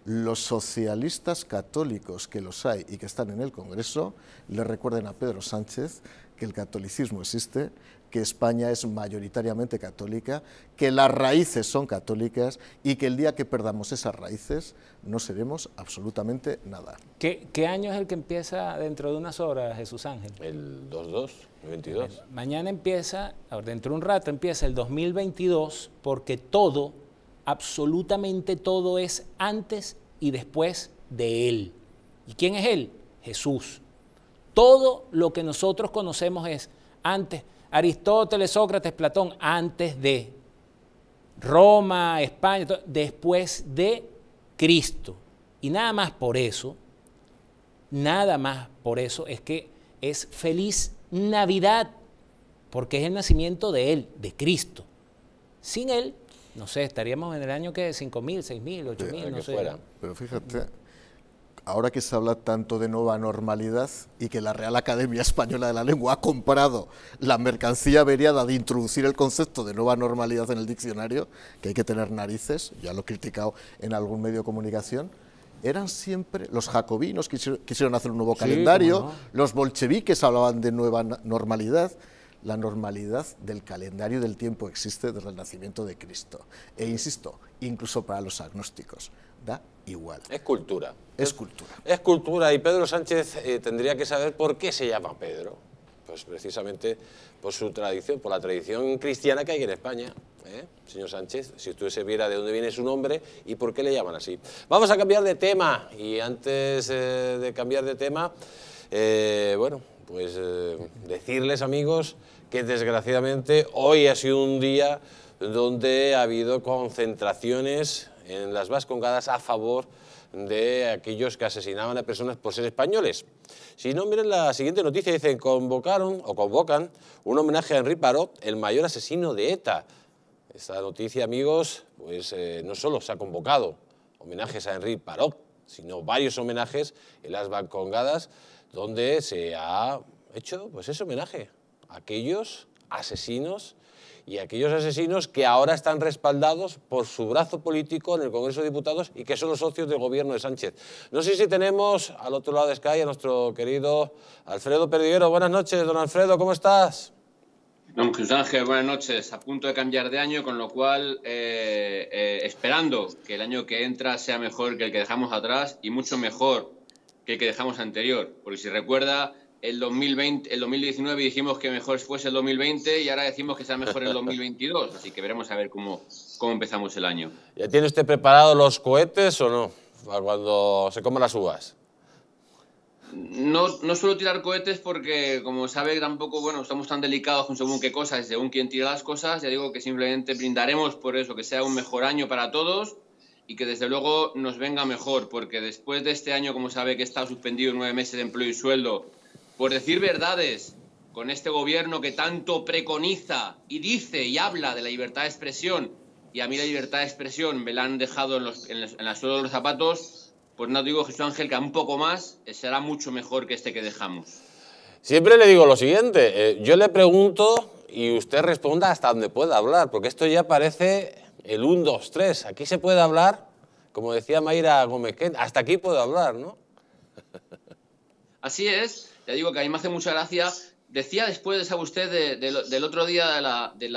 S2: los socialistas católicos que los hay y que están en el Congreso le recuerden a Pedro Sánchez que el catolicismo existe, que España es mayoritariamente católica, que las raíces son católicas y que el día que perdamos esas raíces no seremos absolutamente nada.
S3: ¿Qué, año es el que empieza dentro de unas horas, Jesús Ángel? El 22, el 22. Mañana empieza, dentro de un rato empieza el 2022 porque todo, absolutamente todo es antes y después de Él. ¿Y quién es Él? Jesús. Todo lo que nosotros conocemos es antes, Aristóteles, Sócrates, Platón, antes de Roma, España, después de Cristo. Y nada más por eso, nada más por eso es que es feliz Navidad, porque es el nacimiento de Él, de Cristo. Sin Él, no sé, estaríamos en el año que 5.000, 6.000, 8.000,
S2: no sé. Pero fíjate, ahora que se habla tanto de nueva normalidad y que la Real Academia Española de la Lengua ha comprado la mercancía averiada de introducir el concepto de nueva normalidad en el diccionario, que hay que tener narices, ya lo he criticado en algún medio de comunicación, eran siempre los jacobinos que quisieron hacer un nuevo calendario, los bolcheviques hablaban de nueva normalidad la normalidad del calendario del tiempo existe desde el nacimiento de Cristo. E insisto, incluso para los agnósticos, da igual. Es cultura. Es cultura.
S1: Es cultura y Pedro Sánchez eh, tendría que saber por qué se llama Pedro. Pues precisamente por su tradición, por la tradición cristiana que hay en España. ¿eh? Señor Sánchez, si usted se viera de dónde viene su nombre y por qué le llaman así. Vamos a cambiar de tema y antes eh, de cambiar de tema, bueno, pues eh, decirles, amigos, que desgraciadamente hoy ha sido un día donde ha habido concentraciones en las vascongadas a favor de aquellos que asesinaban a personas por ser españoles. Si no, miren la siguiente noticia, dicen, convocaron o convocan un homenaje a Henri Parot, el mayor asesino de ETA. Esta noticia, amigos, pues eh, no solo se ha convocado homenajes a Henri Parot, sino varios homenajes en las vascongadas donde se ha hecho pues ese homenaje a aquellos asesinos y a aquellos asesinos que ahora están respaldados por su brazo político en el Congreso de Diputados y que son los socios del gobierno de Sánchez. No sé si tenemos al otro lado de Sky a nuestro querido Alfredo Perdiguero. Buenas noches, don Alfredo, ¿cómo estás?
S5: Don Cruz Ángel, buenas noches. A punto de cambiar de año, con lo cual eh, eh, esperando que el año que entra sea mejor que el que dejamos atrás y mucho mejor que el que dejamos anterior. Porque si recuerda, el, 2020, el 2019 dijimos que mejor fuese el 2020 y ahora decimos que sea mejor el 2022. Así que veremos a ver cómo, cómo empezamos el año.
S1: ¿Ya tiene usted preparados los cohetes o no? Para cuando se coman las uvas.
S5: No, no suelo tirar cohetes porque, como sabe, tampoco, bueno, estamos tan delicados con según qué cosas, según quién tira las cosas. Ya digo que simplemente brindaremos por eso, que sea un mejor año para todos y que desde luego nos venga mejor, porque después de este año, como sabe, que está suspendido nueve meses de empleo y sueldo, por decir verdades, con este gobierno que tanto preconiza y dice y habla de la libertad de expresión, y a mí la libertad de expresión me la han dejado en, los, en, los, de los zapatos, pues no digo Jesús Ángel que un poco más eh, será mucho mejor que este que dejamos.
S1: Siempre le digo lo siguiente, eh, yo le pregunto y usted responda hasta donde pueda hablar, porque esto ya parece el 1, 2, 3. Aquí se puede hablar, como decía Mayra Gómez, hasta aquí puedo hablar, ¿no? Así es,
S5: ya digo que a mí me hace mucha gracia. Decía después, de sabe usted, del otro día de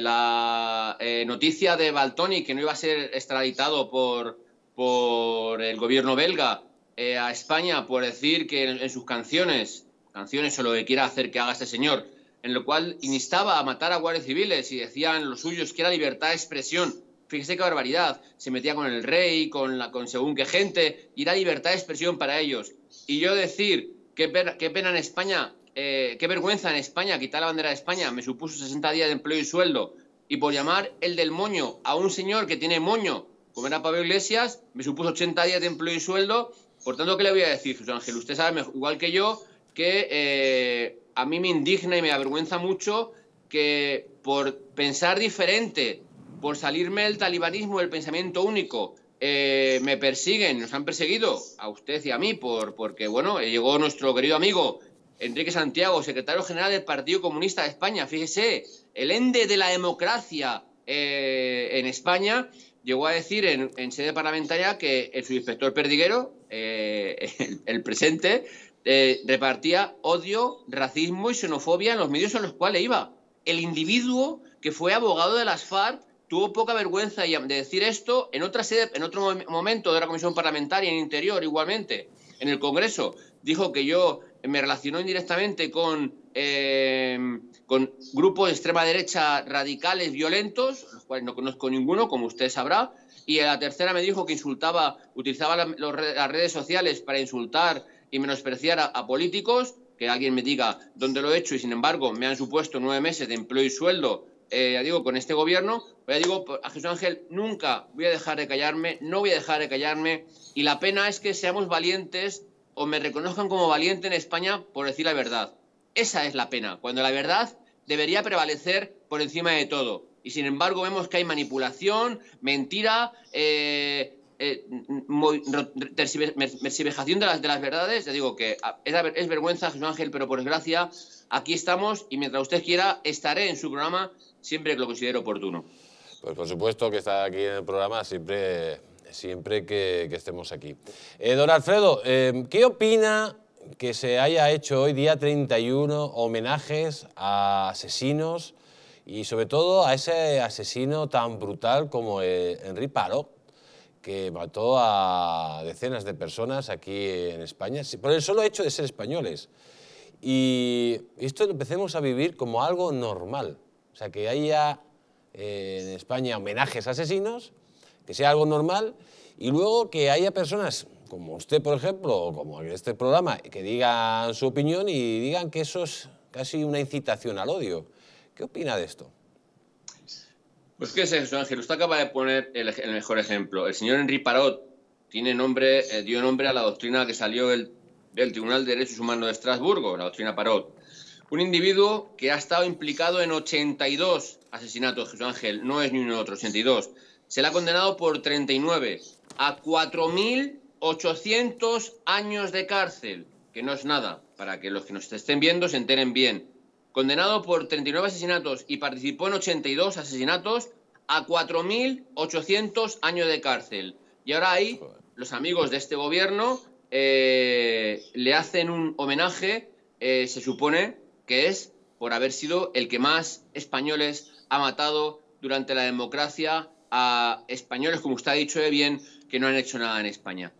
S5: la, eh, noticia de Baltoni, que no iba a ser extraditado por, por el gobierno belga eh, a España por decir que en, en sus canciones, canciones o lo que quiera hacer que haga este señor, en lo cual instaba a matar a guardias civiles y decían los suyos que era libertad de expresión. Fíjese qué barbaridad. Se metía con el rey, con, la, con según qué gente, y era libertad de expresión para ellos. Y yo decir, qué, pena en España, eh, qué vergüenza en España, quitar la bandera de España, me supuso 60 días de empleo y sueldo. Y por llamar el del moño a un señor que tiene moño, como era Pablo Iglesias, me supuso 80 días de empleo y sueldo. Por tanto, ¿qué le voy a decir, José Ángel? Usted sabe, igual que yo, que eh, a mí me indigna y me avergüenza mucho que por pensar diferente, por salirme del talibanismo, del pensamiento único, eh, me persiguen, nos han perseguido a usted y a mí, por, porque bueno, llegó nuestro querido amigo Enrique Santiago, secretario general del Partido Comunista de España, fíjese, el ende de la democracia eh, en España, llegó a decir en, sede parlamentaria que el subinspector Perdiguero, eh, el presente, eh, repartía odio, racismo y xenofobia en los medios en los cuales iba. El individuo que fue abogado de las FARC tuvo poca vergüenza de decir esto en otra sede, en otro momento de la comisión parlamentaria en el interior igualmente, en el Congreso, dijo que yo me relaciono indirectamente em, con, grupos de extrema derecha radicales violentos, los cuales no conozco ninguno, como usted sabrá, y en la tercera me dijo que insultaba, utilizaba las redes sociales para insultar y menospreciar a, políticos, que alguien me diga dónde lo he hecho y sin embargo me han supuesto nueve meses de empleo y sueldo, eh, ya digo, con este gobierno, pues ya digo, pues, a Jesús Ángel, nunca voy a dejar de callarme, no voy a dejar de callarme y la pena es que seamos valientes o me reconozcan como valiente en España por decir la verdad. Esa es la pena, cuando la verdad debería prevalecer por encima de todo. Y sin embargo vemos que hay manipulación, mentira, eh, eh, de las, verdades. Ya digo que ah, es, vergüenza, Jesús Ángel, pero por desgracia aquí estamos y mientras usted quiera estaré en su programa
S1: siempre que lo considere oportuno. Pues por supuesto que está aquí en el programa siempre, siempre que, estemos aquí. Eh, don Alfredo, eh, ¿qué opina que se haya hecho hoy día 31 homenajes a asesinos y sobre todo a ese asesino tan brutal como eh, Enrique Paro? que mató a decenas de personas aquí en España por el solo hecho de ser españoles. Y esto lo empecemos a vivir como algo normal. O sea, que haya eh, en España homenajes a asesinos, que sea algo normal, y luego que haya personas como usted, por ejemplo, o como en este programa, que digan su opinión y digan que eso es casi una incitación al odio. ¿Qué opina de esto?
S5: Pues qué es eso, Ángel. Usted acaba de poner el, mejor ejemplo. El señor Henri Parot tiene nombre, eh, dio nombre a la doctrina que salió del Tribunal de Derechos Humanos de Estrasburgo, la doctrina Parot. Un individuo que ha estado implicado en 82 asesinatos, Jesús Ángel, no es ni uno otro, 82. Se le ha condenado por 39 a 4.800 años de cárcel, que no es nada, para que los que nos estén viendo se enteren bien condenado por 39 asesinatos y participó en 82 asesinatos, a 4.800 años de cárcel. Y ahora ahí los amigos de este gobierno eh, le hacen un homenaje, eh, se supone que es por haber sido el que más españoles ha matado durante la democracia a españoles, como usted ha dicho eh, bien, que no han hecho nada en España.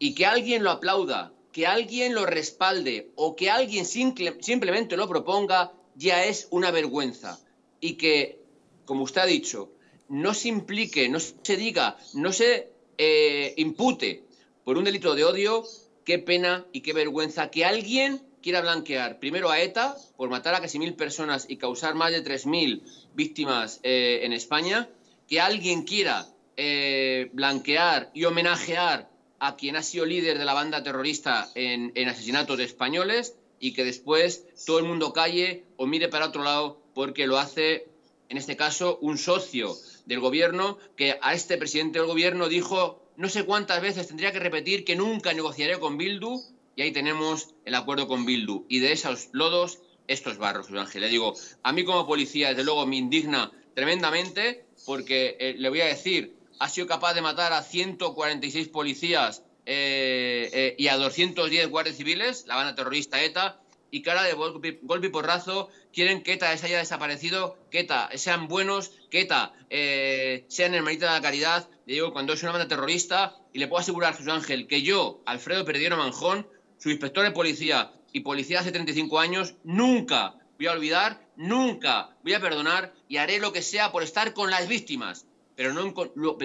S5: Y que alguien lo aplauda, que alguien lo respalde o que alguien simplemente lo proponga ya es una vergüenza. Y que, como usted ha dicho, no se implique, no se diga, no se eh, impute por un delito de odio, qué pena y qué vergüenza que alguien quiera blanquear primero a ETA por matar a casi mil personas y causar más de 3.000 víctimas eh, en España, que alguien quiera eh, blanquear y homenajear a quien ha sido líder de la banda terrorista en, en asesinatos de españoles y que después todo el mundo calle o mire para otro lado porque lo hace, en este caso, un socio del gobierno que a este presidente del gobierno dijo no sé cuántas veces tendría que repetir que nunca negociaré con Bildu y ahí tenemos el acuerdo con Bildu. Y de esos lodos, estos barros, Ángel. Le digo, a mí como policía, desde luego, me indigna tremendamente porque eh, le voy a decir, ha sido capaz de matar a 146 policías eh, eh, y a 210 guardias civiles, la banda terrorista ETA, y cara de golpe, y porrazo, quieren que ETA haya desaparecido, que ETA sean buenos, que ETA eh, sean hermanita de la caridad. Le digo, cuando es una banda terrorista, y le puedo asegurar, Jesús Ángel, que yo, Alfredo Perdiero Manjón, su inspector de policía y policía hace 35 años, nunca voy a olvidar, nunca voy a perdonar y haré lo que sea por estar con las víctimas, pero no,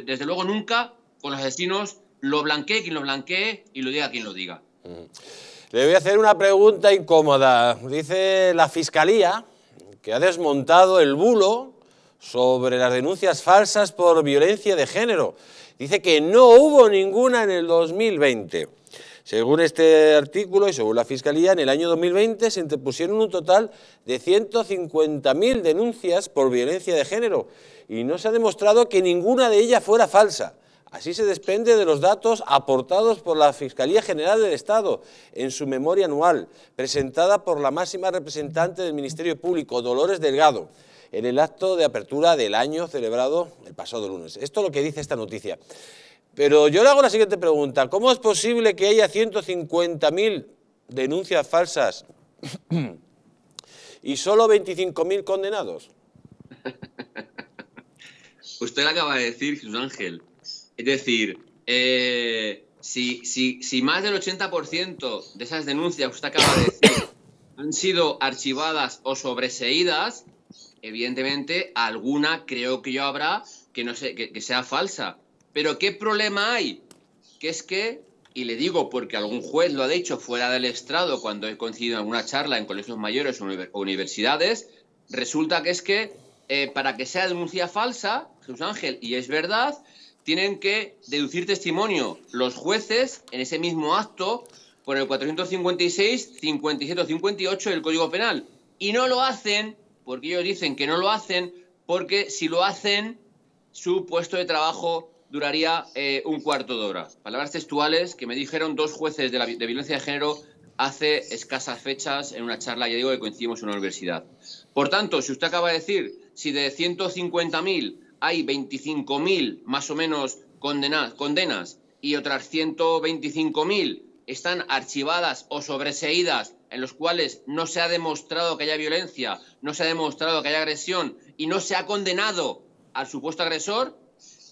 S5: desde luego nunca con los asesinos lo blanquee quien lo blanquee y lo diga quien lo diga. Mm.
S1: Le voy a hacer una pregunta incómoda. Dice la Fiscalía que ha desmontado el bulo sobre las denuncias falsas por violencia de género. Dice que no hubo ninguna en el 2020. Según este artículo y según la Fiscalía, en el año 2020 se interpusieron un total de 150.000 denuncias por violencia de género y no se ha demostrado que ninguna de ellas fuera falsa. Así se desprende de los datos aportados por la Fiscalía General del Estado en su memoria anual, presentada por la máxima representante del Ministerio Público, Dolores Delgado, en el acto de apertura del año celebrado el pasado lunes. Esto es lo que dice esta noticia. Pero yo le hago la siguiente pregunta. ¿Cómo es posible que haya 150.000 denuncias falsas y solo 25.000 condenados?
S5: Usted acaba de decir, Jesús Ángel, es decir, eh, si, más del 80% de esas denuncias que usted acaba de decir han sido archivadas o sobreseídas, evidentemente alguna creo que yo habrá que, no sé, sea falsa. Pero ¿qué problema hay? Que es que, y le digo porque algún juez lo ha dicho fuera del estrado cuando he coincidido en alguna charla en colegios mayores o universidades, resulta que es que eh, para que sea denuncia falsa, Jesús Ángel, y es verdad, tienen que deducir testimonio los jueces en ese mismo acto por el 456, 57 o 58 del Código Penal. Y no lo hacen, porque ellos dicen que no lo hacen, porque si lo hacen, su puesto de trabajo duraría eh, un cuarto de hora. Palabras textuales que me dijeron dos jueces de, la, de violencia de género hace escasas fechas en una charla, ya digo, que coincidimos en una universidad. Por tanto, si usted acaba de decir, si de 150.000 hay 25.000 más o menos condenas, y otras 125.000 están archivadas o sobreseídas en los cuales no se ha demostrado que haya violencia, no se ha demostrado que haya agresión y no se ha condenado al supuesto agresor,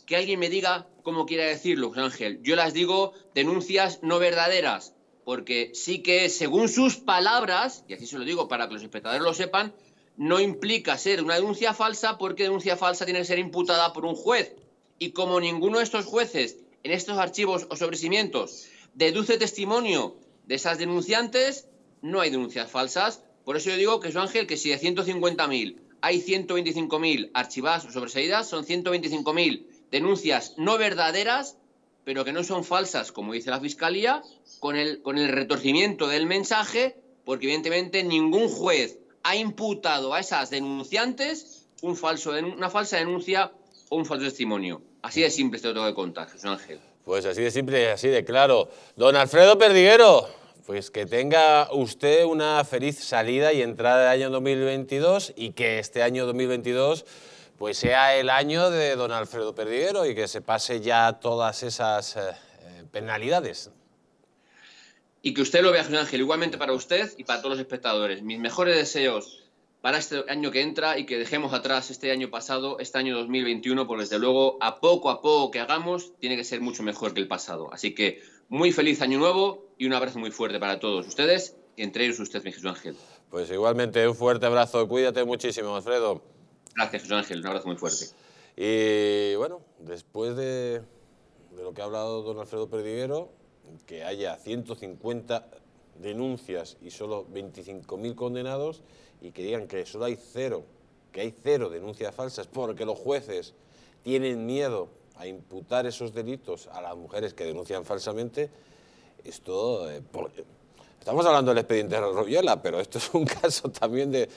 S5: que alguien me diga cómo quiera decirlo, Ángel. Yo las digo denuncias no verdaderas, porque sí que según sus palabras, y así se lo digo para que los espectadores lo sepan, no implica ser una denuncia falsa porque denuncia falsa tiene que ser imputada por un juez. Y como ninguno de estos jueces en estos archivos o sobrecimientos deduce testimonio de esas denunciantes, no hay denuncias falsas. Por eso yo digo que, su Ángel, que si de 150.000 hay 125.000 archivadas o sobreseídas, son 125.000 denuncias no verdaderas, pero que no son falsas, como dice la Fiscalía, con el, con el retorcimiento del mensaje, porque evidentemente ningún juez ha imputado a esas denunciantes una
S1: falsa denuncia o un falso testimonio. Así de simple este lo tengo que contar, Jesús Ángel. Pues así de simple, así de claro. Don Alfredo Perdiguero, pues que tenga usted una feliz salida y entrada del año 2022 y que este año 2022 pues sea el año de don Alfredo Perdiguero y que se pase ya todas esas eh, eh, penalidades y que usted lo vea, Jesús Ángel, igualmente para usted y para
S5: todos los espectadores. Mis mejores deseos para este año que entra y que dejemos atrás este año pasado, este año 2021, pues desde luego, a poco a poco que hagamos, tiene que ser mucho mejor que el
S1: pasado. Así que muy feliz año nuevo y un abrazo muy fuerte para todos ustedes, entre ellos usted, mi Jesús Ángel. Pues igualmente, un fuerte abrazo. Cuídate muchísimo, Alfredo. Gracias, Jesús Ángel. Un abrazo muy fuerte. Y bueno, después de, de lo que ha hablado don Alfredo Perdiguero, que haya 150 denuncias y solo 25.000 condenados y que digan que solo hay cero, que hay cero denuncias falsas porque los jueces tienen miedo a imputar esos delitos a las mujeres que denuncian falsamente, esto... Eh, estamos hablando del expediente de Rubiola, pero esto es un caso también de,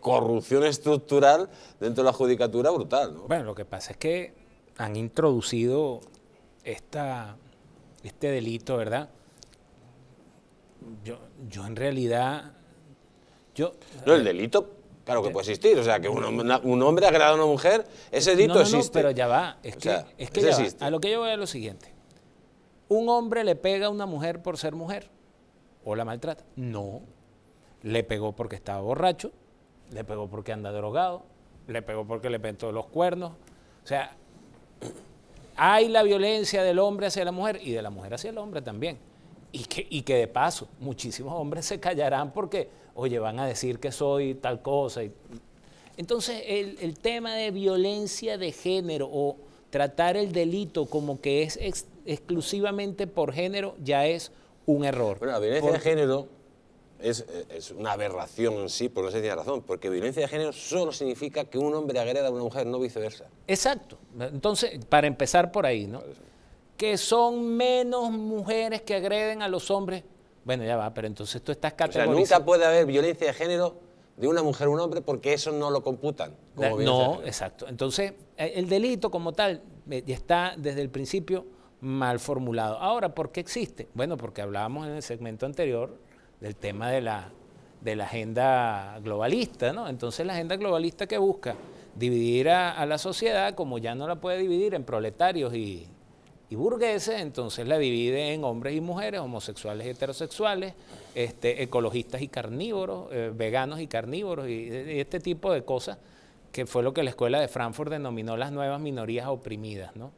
S1: corrupción estructural dentro de la judicatura brutal. ¿no?
S3: Bueno, lo que pasa es que han introducido esta este delito, ¿verdad? Yo, en realidad...
S1: Yo, no, el eh, delito, claro que puede existir. O sea, que un, hombre agrada a una mujer, ese delito no, no, existe. No, pero
S3: ya va. Es que, es que ya a lo que yo
S1: voy a lo siguiente.
S3: Un hombre le pega a una mujer por ser mujer o la maltrata. No. Le pegó porque estaba borracho, le pegó porque anda drogado, le pegó porque le pentó los cuernos. O sea, hay la violencia del hombre hacia la mujer y de la mujer hacia el hombre también. Y que, y que de paso, muchísimos hombres se callarán porque, oye, van a decir que soy tal cosa. Entonces, el, tema de violencia de género o tratar el delito como que es exclusivamente por género ya es
S1: un error. Pero la violencia de género es, una aberración en sí, por no sé razón, porque violencia de género solo significa que un hombre agreda a una mujer, no viceversa.
S3: Exacto. Entonces, para empezar por ahí, ¿no? Que son menos mujeres que agreden a los hombres. Bueno, ya va, pero
S1: entonces tú estás categorizando... O nunca puede haber violencia de género de una mujer a un hombre porque eso no lo computan. no,
S3: exacto. Entonces, eh, el delito como tal eh, está desde el principio mal formulado. Ahora, ¿por qué existe? Bueno, porque hablábamos en el segmento anterior del tema de la, de la agenda globalista, ¿no? Entonces la agenda globalista que busca dividir a, la sociedad, como ya no la puede dividir en proletarios y, burgueses, entonces la divide en hombres y mujeres, homosexuales y heterosexuales, este, ecologistas y carnívoros, eh, veganos y carnívoros, y, y este tipo de cosas, que fue lo que la escuela de Frankfurt denominó las nuevas minorías oprimidas, ¿no?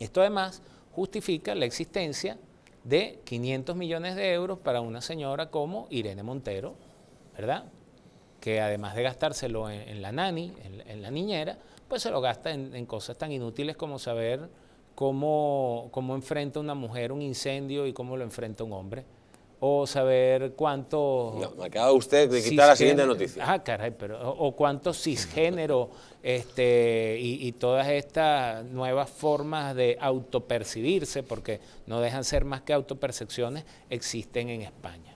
S3: Esto además justifica la existencia de 500 millones de euros para una señora como Irene Montero, ¿verdad? Que además de gastárselo en, la nani, en, la niñera, pues se lo gasta en, cosas tan inútiles como saber cómo enfrenta una mujer un incendio y cómo lo enfrenta un hombre o saber cuánto... No, me acaba usted de quitar la siguiente noticia. Ah, caray, pero... O, cuánto cisgénero este, y, todas estas nuevas formas de autopercibirse, porque no dejan ser más que autopercepciones, existen en España.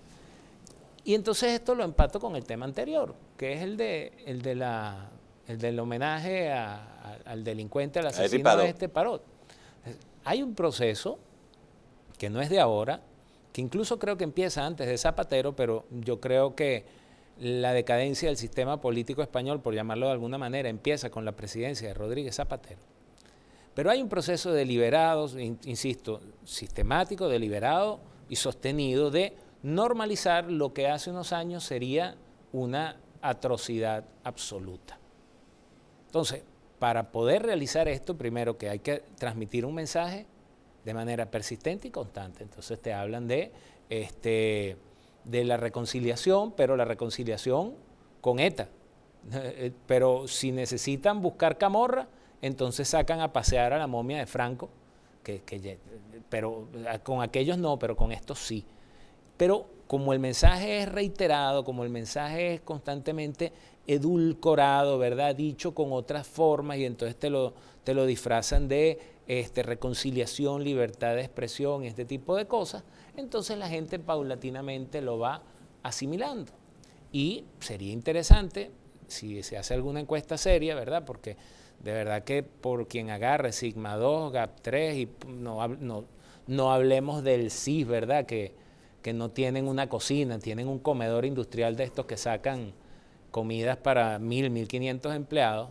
S3: Y entonces esto lo empato con el tema anterior, que es el de, el de la, el del homenaje al delincuente, al asesino de este Parot. Hay un proceso que no es de ahora, que incluso creo que empieza antes de Zapatero, pero yo creo que la decadencia del sistema político español, por llamarlo de alguna manera, empieza con la presidencia de Rodríguez Zapatero. Pero hay un proceso deliberado, insisto, sistemático, deliberado y sostenido de normalizar lo que hace unos años sería una atrocidad absoluta. Entonces, para poder realizar esto, primero que hay que transmitir un mensaje de manera persistente y constante. Entonces te hablan de, este, de la reconciliación, pero la reconciliación con ETA. Eh, pero si necesitan buscar camorra, entonces sacan a pasear a la momia de Franco, que, pero eh, con aquellos no, pero con estos sí. Pero como el mensaje es reiterado, como el mensaje es constantemente edulcorado, ¿verdad? Dicho con otras formas y entonces te lo, te lo disfrazan de este, reconciliación, libertad de expresión, este tipo de cosas, entonces la gente paulatinamente lo va asimilando. Y sería interesante, si se hace alguna encuesta seria, ¿verdad? Porque de verdad que por quien agarre Sigma 2, GAP 3, y no, no, hablemos del CIS, ¿verdad? Que, que no tienen una cocina, tienen un comedor industrial de estos que sacan comidas para mil 1.500 empleados.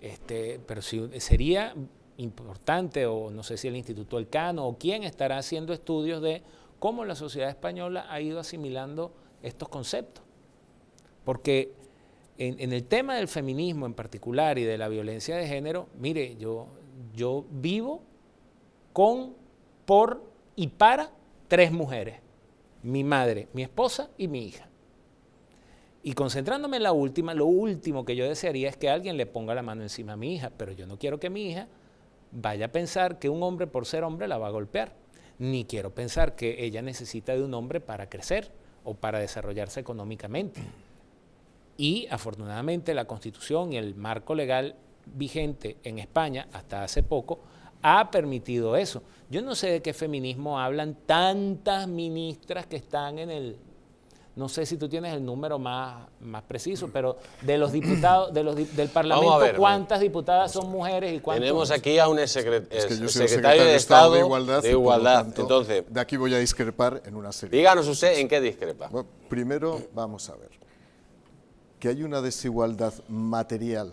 S3: Este, pero sería importante, o no sé si el Instituto Elcano, o quién estará haciendo estudios de cómo la sociedad española ha ido asimilando estos conceptos. Porque en, en, el tema del feminismo en particular y de la violencia de género, mire, yo, yo vivo con, por y para tres mujeres, mi madre, mi esposa y mi hija. Y concentrándome en la última, lo último que yo desearía es que alguien le ponga la mano encima a mi hija, pero yo no quiero que mi hija vaya a pensar que un hombre por ser hombre la va a golpear, ni quiero pensar que ella necesita de un hombre para crecer o para desarrollarse económicamente. Y afortunadamente la constitución y el marco legal vigente en España hasta hace poco ha permitido eso. Yo no sé de qué feminismo hablan tantas ministras que están en el no sé si tú tienes el número más, más preciso, mm. pero de los diputados, de los, del Parlamento, ¿cuántas diputadas son mujeres y cuántas? Tenemos
S1: aquí a un secretario, de Estado de Igualdad. De Entonces,
S2: de aquí voy a discrepar en una serie. Díganos usted en
S1: qué discrepa.
S2: primero, vamos a ver. Que hay una desigualdad material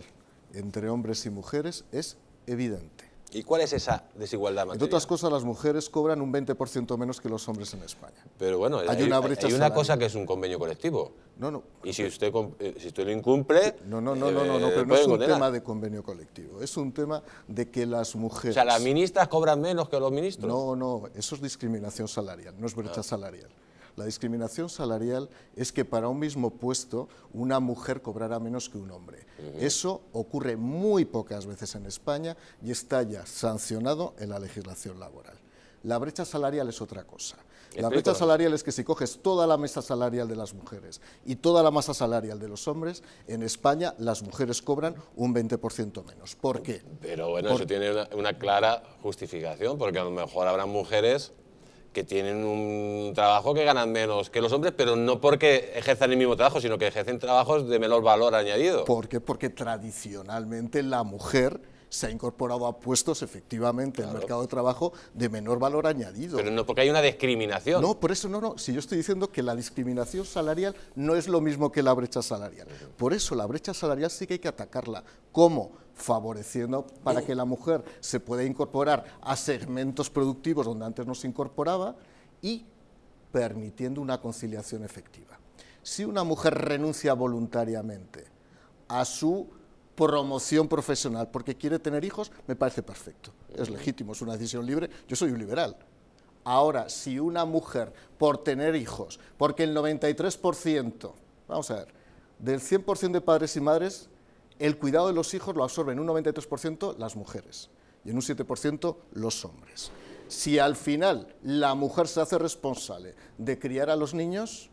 S2: entre hombres y mujeres es evidente. ¿Y cuál es esa desigualdad material? Entre otras cosas, las mujeres cobran un 20% menos que los hombres en España.
S1: Pero bueno, hay, una, brecha hay una cosa que es un convenio colectivo. No, no. Y si usted, eh, si usted lo incumple... No, no, no, no, no, no, eh, pero no es un tema
S2: de convenio colectivo. Es un tema de que las mujeres... O sea, las
S1: ministras cobran menos que los ministros. No,
S2: no, eso es discriminación salarial, no es brecha ah. salarial. La discriminación salarial es que para un mismo puesto una mujer cobrará menos que un hombre. Eso ocurre muy pocas veces en España y está ya sancionado en la legislación laboral. La brecha salarial es otra cosa. La brecha salarial es que si coges toda la mesa salarial de las mujeres y toda la masa salarial de los hombres, en España las mujeres cobran un 20% menos. ¿Por qué? Pero bueno, eso
S1: tiene una, clara justificación, porque a lo mejor habrán mujeres que tienen un trabajo que ganan menos que los hombres, pero no porque ejerzan el mismo trabajo, sino que ejercen trabajos de menor valor añadido. ¿Por
S2: qué? Porque tradicionalmente la mujer se ha incorporado a puestos efectivamente en el mercado de trabajo de menor valor añadido. Pero
S1: no porque hay una discriminación. No,
S2: por eso no, no. Si yo estoy diciendo que la discriminación salarial no es lo mismo que la brecha salarial. Por eso la brecha salarial sí que hay que atacarla. ¿Cómo? favoreciendo para que la mujer se pueda incorporar a segmentos productivos donde antes no se incorporaba y permitiendo una conciliación efectiva. Si una mujer renuncia voluntariamente a su promoción profesional porque quiere tener hijos, me parece perfecto, es legítimo, es una decisión libre, yo soy un liberal. Ahora, si una mujer por tener hijos, porque el 93%, vamos a ver, del 100% de padres y madres el cuidado de los hijos lo absorben en un 93% las mujeres y en un 7% los hombres. Si al final la mujer se hace responsable de criar a los niños,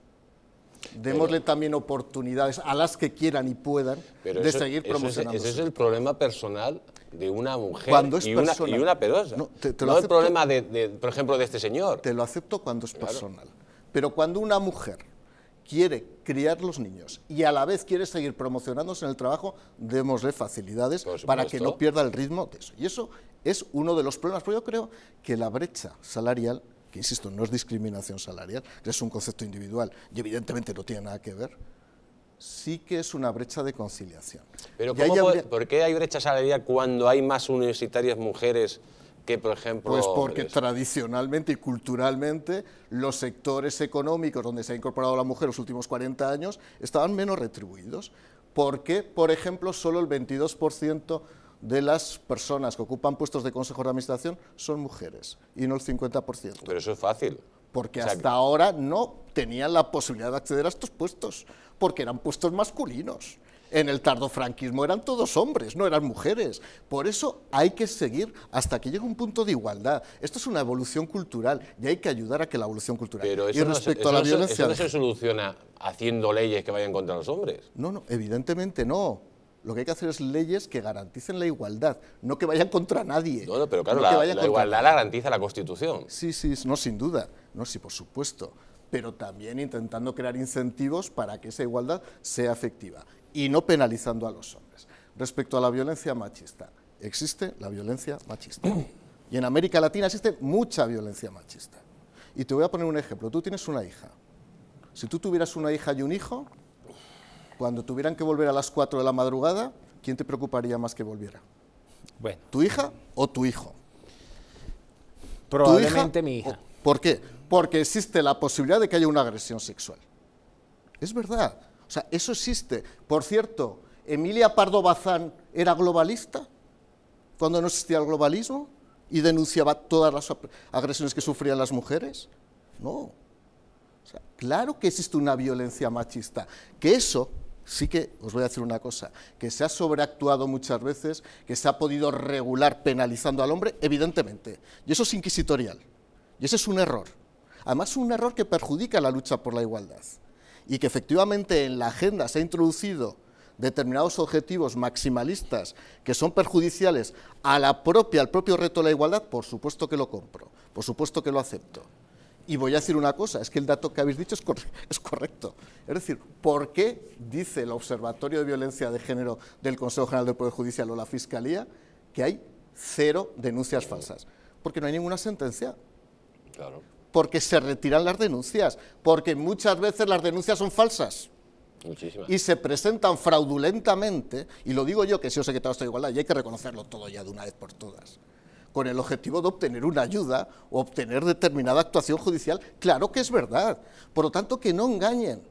S2: Démosle también oportunidades a las que quieran y puedan de seguir promocionando. Ese, es el problema personal de una mujer y, una, pedosa. No, te, el problema, de, por ejemplo, de este señor. Te lo acepto cuando es personal. Pero cuando una mujer quiere criar los niños y a la vez quiere seguir promocionándose en el trabajo, démosle facilidades para que no pierda el ritmo de eso. Y eso es uno de los problemas, porque yo creo que la brecha salarial, que insisto, no es discriminación salarial, es un concepto individual y evidentemente no tiene nada que ver, sí que es una brecha de conciliación.
S1: Pero ¿por qué hay brecha salarial cuando hay más universitarias mujeres? por ejemplo... Pues porque
S2: tradicionalmente y culturalmente los sectores económicos donde se ha incorporado la mujer los últimos 40 años estaban menos retribuidos. Porque, por ejemplo, solo el 22% de las personas que ocupan puestos de consejos de administración son mujeres y no el 50%. Pero eso es fácil. Porque hasta ahora no tenían la posibilidad de acceder a estos puestos, porque eran puestos masculinos en el tardofranquismo eran todos hombres, no eran mujeres. Por eso hay que seguir hasta que llegue un punto de igualdad. Esto es una evolución cultural y hay que ayudar a que la evolución cultural. Pero eso y respecto no se, a la violencia. se
S1: soluciona haciendo leyes que vayan contra los hombres.
S2: No, no, evidentemente no. Lo que hay que hacer es leyes que garanticen la igualdad, no que vayan contra nadie. No,
S1: pero claro, la, la igualdad la garantiza la Constitución.
S2: Sí, sí, no, sin duda. No, sí, por supuesto pero también intentando crear incentivos para que esa igualdad sea efectiva y no penalizando a los hombres. Respecto a la violencia machista, existe la violencia machista. Y en América Latina existe mucha violencia machista. Y te voy a poner un ejemplo. Tú tienes una hija. Si tú tuvieras una hija y un hijo, cuando tuvieran que volver a las 4 de la madrugada, ¿quién te preocuparía más que volviera? Bueno. ¿Tu hija o tu hijo? Probablemente hija? mi hija. ¿Por qué? Porque existe la posibilidad de que haya una agresión sexual. Es verdad. O sea, eso existe. Por cierto, Emilia Pardo Bazán era globalista cuando no existía el globalismo y denunciaba todas las agresiones que sufrían las mujeres. No. O sea, claro que existe una violencia machista, que eso sí que os voy a decir una cosa, que se ha sobreactuado muchas veces, que se ha podido regular penalizando al hombre, evidentemente. Y eso es inquisitorial. Y ese es un error. Además, un error que perjudica la lucha por la igualdad y que efectivamente en la agenda se ha introducido determinados objetivos maximalistas que son perjudiciales a la al propio reto de la igualdad, por supuesto que lo compro, por supuesto que lo acepto. Y voy a decir una cosa, es que el dato que habéis dicho es, es correcto. Es decir, ¿por qué dice el Observatorio de Violencia de Género del Consejo General del Poder Judicial o la Fiscalía que hay cero denuncias falsas? Porque no hay ninguna sentencia. Claro porque se retiran las denuncias, porque muchas veces las denuncias son falsas. Y se presentan fraudulentamente, y lo digo yo que si soy secretario de Estado de Igualdad, y hay que reconocerlo todo ya de una vez por todas, con el objetivo de obtener una ayuda o obtener determinada actuación judicial, claro que es verdad. Por lo tanto, que no engañen.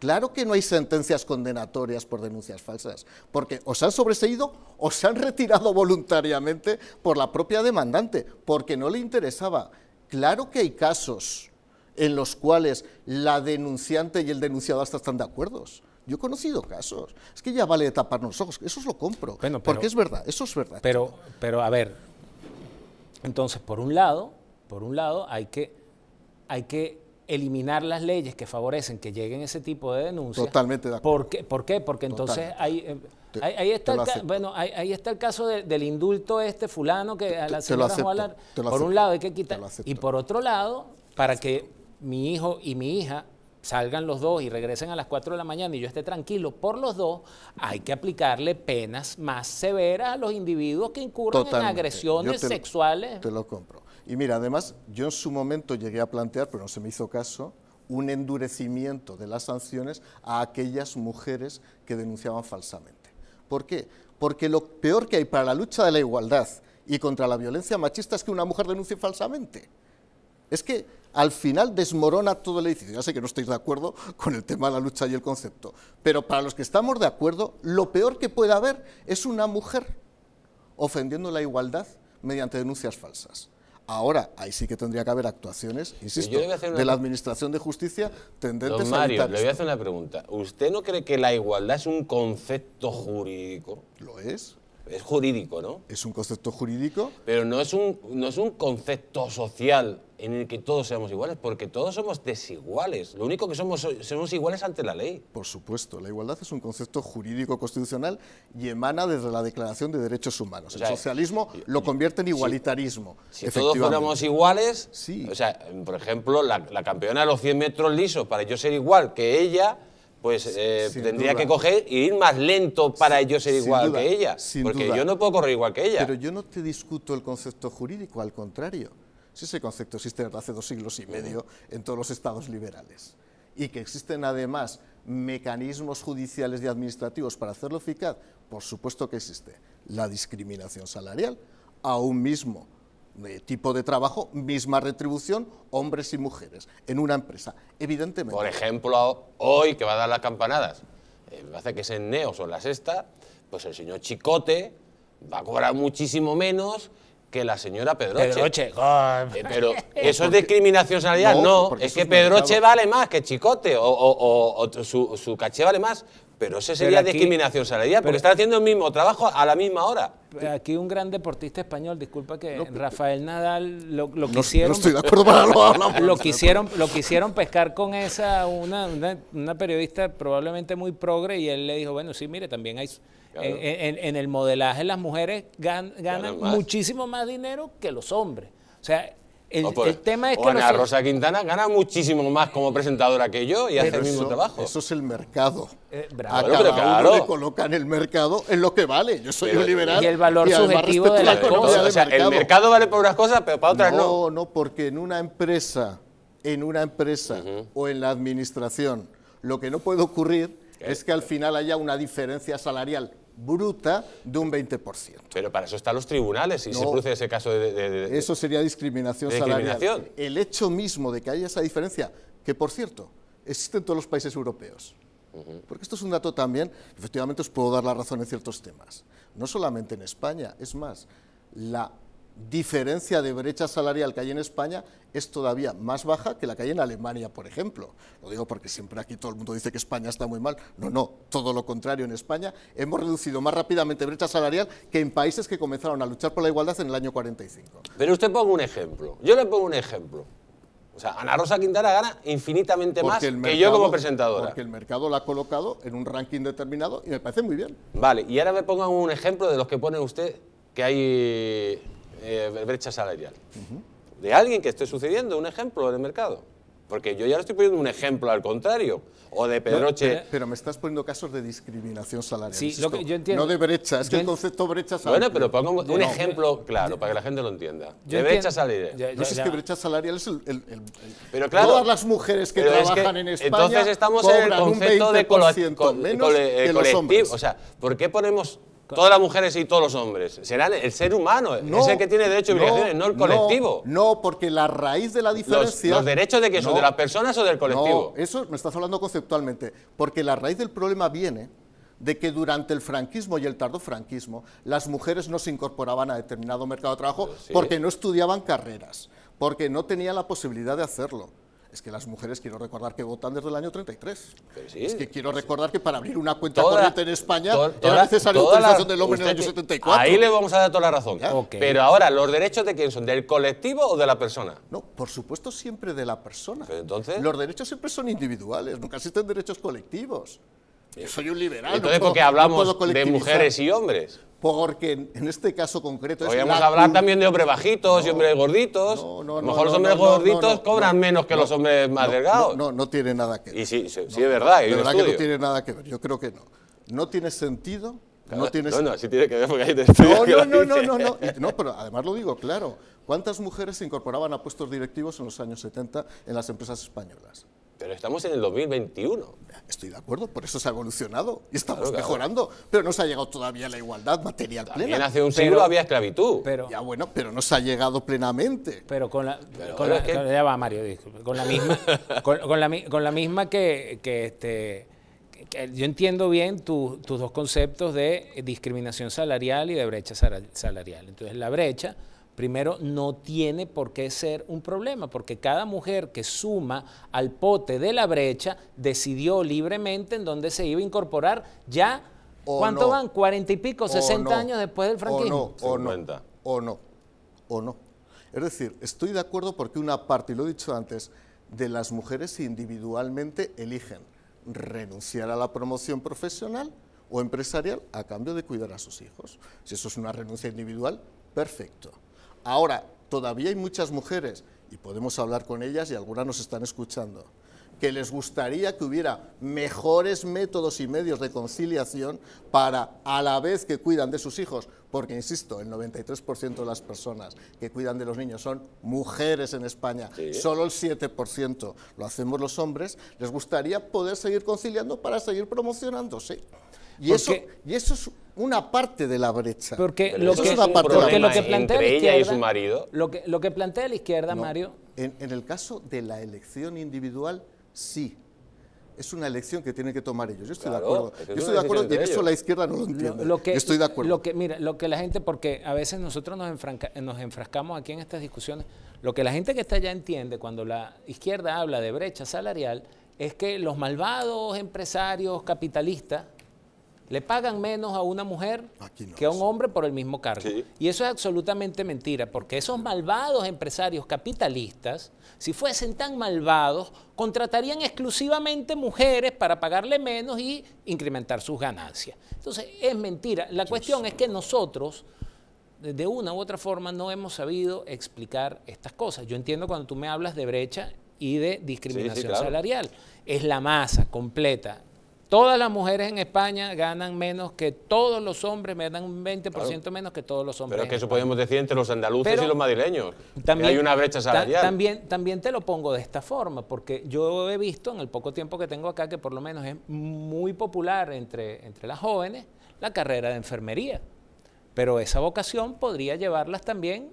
S2: Claro que no hay sentencias condenatorias por denuncias falsas, porque o se han sobreseído o se han retirado voluntariamente por la propia demandante, porque no le interesaba. Claro que hay casos en los cuales la denunciante y el denunciado hasta están de acuerdo. Yo he conocido casos. Es que ya vale taparnos los ojos. Eso os lo compro. porque es verdad, eso es verdad.
S3: Pero, pero
S2: a ver, entonces, por un lado, por
S3: un lado, hay que, hay que eliminar las leyes que favorecen que lleguen ese tipo de denuncias. Totalmente de acuerdo. ¿Por qué? Porque entonces hay. Em, ahí, está el bueno, ahí, está el caso del indulto este fulano que a la señora por un lado hay que quitar y por otro lado, para que mi hijo y mi hija salgan los dos y regresen a las 4 de la mañana y yo esté tranquilo por los dos, hay que aplicarle penas más severas a los individuos que incurren en agresiones sexuales. te
S2: lo compro. Y mira, además, yo en su momento llegué a plantear, pero no se me hizo caso, un endurecimiento de las sanciones a aquellas mujeres que denunciaban falsamente. ¿Por qué? Porque lo peor que hay para la lucha de la igualdad y contra la violencia machista es que una mujer denuncie falsamente. Es que al final desmorona todo el edificio. Ya sé que no estáis de acuerdo con el tema de la lucha y el concepto, pero para los que estamos de acuerdo, lo peor que puede haber es una mujer ofendiendo la igualdad mediante denuncias falsas. Ahora, ahí sí que tendría que haber actuaciones, insisto, de la Administración de Justicia tendentes Don Mario, le voy a hacer una
S1: pregunta. ¿Usted no cree que la igualdad es un concepto jurídico? Lo es. Es jurídico, ¿no?
S2: Es un concepto jurídico.
S1: Pero no es un, no es un concepto social en el que todos seamos iguales, porque todos somos desiguales. Lo único que somos somos iguales ante la
S2: ley. Por supuesto, la igualdad es un concepto jurídico constitucional y emana desde la Declaración de Derechos Humanos. el socialismo lo convierte en igualitarismo. Si, todos fuéramos iguales,
S1: sí. o sea, por ejemplo, la, campeona de los 100 metros lisos, para yo ser igual que ella, pues eh, tendría que coger y ir más lento para yo ser igual que ella. Porque yo no puedo correr igual que ella. Pero
S2: yo no te discuto el concepto jurídico, al contrario. Si ese concepto existe desde hace dos siglos y medio en todos los estados liberales y que existen además mecanismos judiciales y administrativos para hacerlo eficaz, por supuesto que existe. La discriminación salarial a un mismo eh, tipo de trabajo, misma retribución, hombres y mujeres, en una empresa, evidentemente. Por ejemplo,
S1: hoy que va a dar las campanadas, eh, me parece que es en Neos o en la Sexta, pues el señor Chicote va a cobrar muchísimo menos que la señora Pedroche.
S4: Eh, pero
S1: eso es discriminación salarial, no. es que Pedroche vale más que Chicote o, su, caché vale más. Pero eso sería discriminación salarial, porque están haciendo el mismo trabajo a la misma hora.
S3: Aquí un gran deportista español, disculpa que Rafael Nadal lo, quisieron. lo, quisieron, lo quisieron pescar con esa, una periodista probablemente muy progre, y él le dijo, bueno, sí, mire, también hay en, el modelaje las mujeres ganan muchísimo más dinero que los hombres. O sea, el, pues, tema es
S1: que... Ana Rosa Quintana gana muchísimo más como presentadora que yo y hace el mismo trabajo.
S2: Eso es el mercado. Eh, bravo. A claro. uno le colocan el mercado en lo que vale. Yo soy un liberal. Y el valor subjetivo de la, O sea, el mercado
S1: vale para unas cosas, pero para otras no.
S2: No, no, porque en una empresa, en una empresa o en la administración, lo que no puede ocurrir es que al final haya una diferencia salarial bruta de un 20%.
S1: Pero para eso están los tribunales, y se produce ese caso de... eso sería
S2: discriminación, discriminación salarial. El hecho mismo de que haya esa diferencia, que por cierto, existe en todos los países europeos. Porque esto es un dato también, efectivamente os puedo dar la razón en ciertos temas. No solamente en España, es más, la diferencia de brecha salarial que hay en España es todavía más baja que la que hay en Alemania, por ejemplo. Lo digo porque siempre aquí todo el mundo dice que España está muy mal. No, no, todo lo contrario. En España hemos reducido más rápidamente brecha salarial que en países que comenzaron a luchar por la igualdad en el año 45. Pero usted ponga un ejemplo. Yo le pongo un
S1: ejemplo. O sea, Ana Rosa Quintana gana infinitamente más que yo como presentadora. Porque el mercado la ha colocado en un ranking determinado y me parece muy bien. Vale, y ahora me ponga un ejemplo de los que pone usted que hay eh, brecha salarial. De alguien que esté sucediendo, un ejemplo en el mercado. Porque yo ya le estoy poniendo un ejemplo al contrario. O de Pedroche.
S2: pero, me estás poniendo casos de discriminación salarial. Sí, No de brecha, es que el concepto brecha salarial. Bueno, pero pongo un ejemplo
S1: claro para que la gente lo entienda. de brecha salarial. no sé, si es que
S2: brecha salarial es el. pero claro, todas las mujeres que trabajan en España. Entonces estamos en el concepto de, menos eh, que los hombres. o sea,
S1: ¿por qué ponemos todas las mujeres y todos los hombres. Será el ser humano, no, es el que tiene derechos y obligaciones, no, el colectivo.
S2: No, porque la raíz de la diferencia... ¿Los, derechos de que son de las personas o del colectivo? eso me estás hablando conceptualmente, porque la raíz del problema viene de que durante el franquismo y el tardofranquismo las mujeres no se incorporaban a determinado mercado de trabajo porque no estudiaban carreras, porque no tenían la posibilidad de hacerlo es que las mujeres quiero recordar que votan desde el año 33. es que quiero recordar que para abrir una cuenta corriente en España era necesaria la, del hombre en el año 74. Ahí le vamos a dar toda la razón. Pero ahora,
S1: ¿los derechos de quién son? ¿Del colectivo o de la persona?
S2: No, por supuesto siempre de la persona. entonces... Los derechos siempre son individuales, nunca existen derechos colectivos. Yo soy un liberal. Entonces, porque hablamos de mujeres y hombres? Porque en este caso concreto es. Podríamos hablar también de hombres
S1: bajitos y hombres gorditos. a lo mejor los hombres gorditos cobran menos que los hombres más delgados.
S2: No, no, tiene nada
S1: que ver. Y sí, es verdad. de verdad que no
S2: tiene nada que ver. Yo creo que no. No tiene sentido. no, tiene no, no, que ver porque hay no, no, no, no, no, no, no, pero además lo digo claro. ¿Cuántas mujeres se incorporaban a puestos directivos en los años 70 en las empresas españolas? Pero estamos en el 2021. Estoy de acuerdo, por eso se ha evolucionado y estamos mejorando, pero no se ha llegado todavía a la igualdad material También hace un siglo había esclavitud. Pero, ya bueno, pero no se ha llegado plenamente. Pero con la, con, la ya va Mario,
S3: con la misma, con, la, misma que, que este, yo entiendo bien tus dos conceptos de discriminación salarial y de brecha salarial. Entonces la brecha primero no tiene por qué ser un problema, porque cada mujer que suma al pote de la brecha decidió libremente en dónde se iba a incorporar ya,
S2: ¿cuánto van?
S3: ¿40 y pico? ¿60 años después del
S5: franquismo? O no, o no,
S2: o no, o no. Es decir, estoy de acuerdo porque una parte, y lo he dicho antes, de las mujeres individualmente eligen renunciar a la promoción profesional o empresarial a cambio de cuidar a sus hijos. Si eso es una renuncia individual, perfecto Ahora, todavía hay muchas mujeres, y podemos hablar con ellas y algunas nos están escuchando, que les gustaría que hubiera mejores métodos y medios de conciliación para, a la vez que cuidan de sus hijos, porque, insisto, el 93% de las personas que cuidan de los niños son mujeres en España, solo el 7% lo hacemos los hombres, les gustaría poder seguir conciliando para seguir promocionándose. Y, eso, y eso es una parte de la brecha. Porque lo que, es lo que plantea marido. Lo que, lo que plantea la izquierda, Mario. En, el caso de la elección individual, sí. Es una elección que tienen que tomar ellos. Yo estoy de acuerdo. Yo estoy de acuerdo. eso la izquierda no lo entiende. que, estoy de acuerdo. Lo que, mira, lo que
S3: la gente, porque a veces nosotros nos, nos enfrascamos aquí en estas discusiones, lo que la gente que está allá entiende cuando la izquierda habla de brecha salarial es que los malvados empresarios capitalistas le pagan menos a una mujer que a un hombre por el mismo cargo. Y eso es absolutamente mentira, porque esos malvados empresarios capitalistas, si fuesen tan malvados, contratarían exclusivamente mujeres para pagarle menos y incrementar sus ganancias. Entonces, es mentira. La cuestión es que nosotros, de una u otra forma, no hemos sabido explicar estas cosas. Yo entiendo cuando tú me hablas de brecha y de discriminación salarial. Es la masa completa todas las mujeres en España ganan menos que todos los hombres, me dan un 20% menos que todos los hombres. Pero es que eso
S1: podemos decir entre los andaluces y los madrileños. También, hay una brecha salarial. también,
S3: también te lo pongo de esta forma, porque yo he visto en el poco tiempo que tengo acá que por lo menos es muy popular entre, entre las jóvenes la carrera de enfermería. Pero esa vocación podría llevarlas también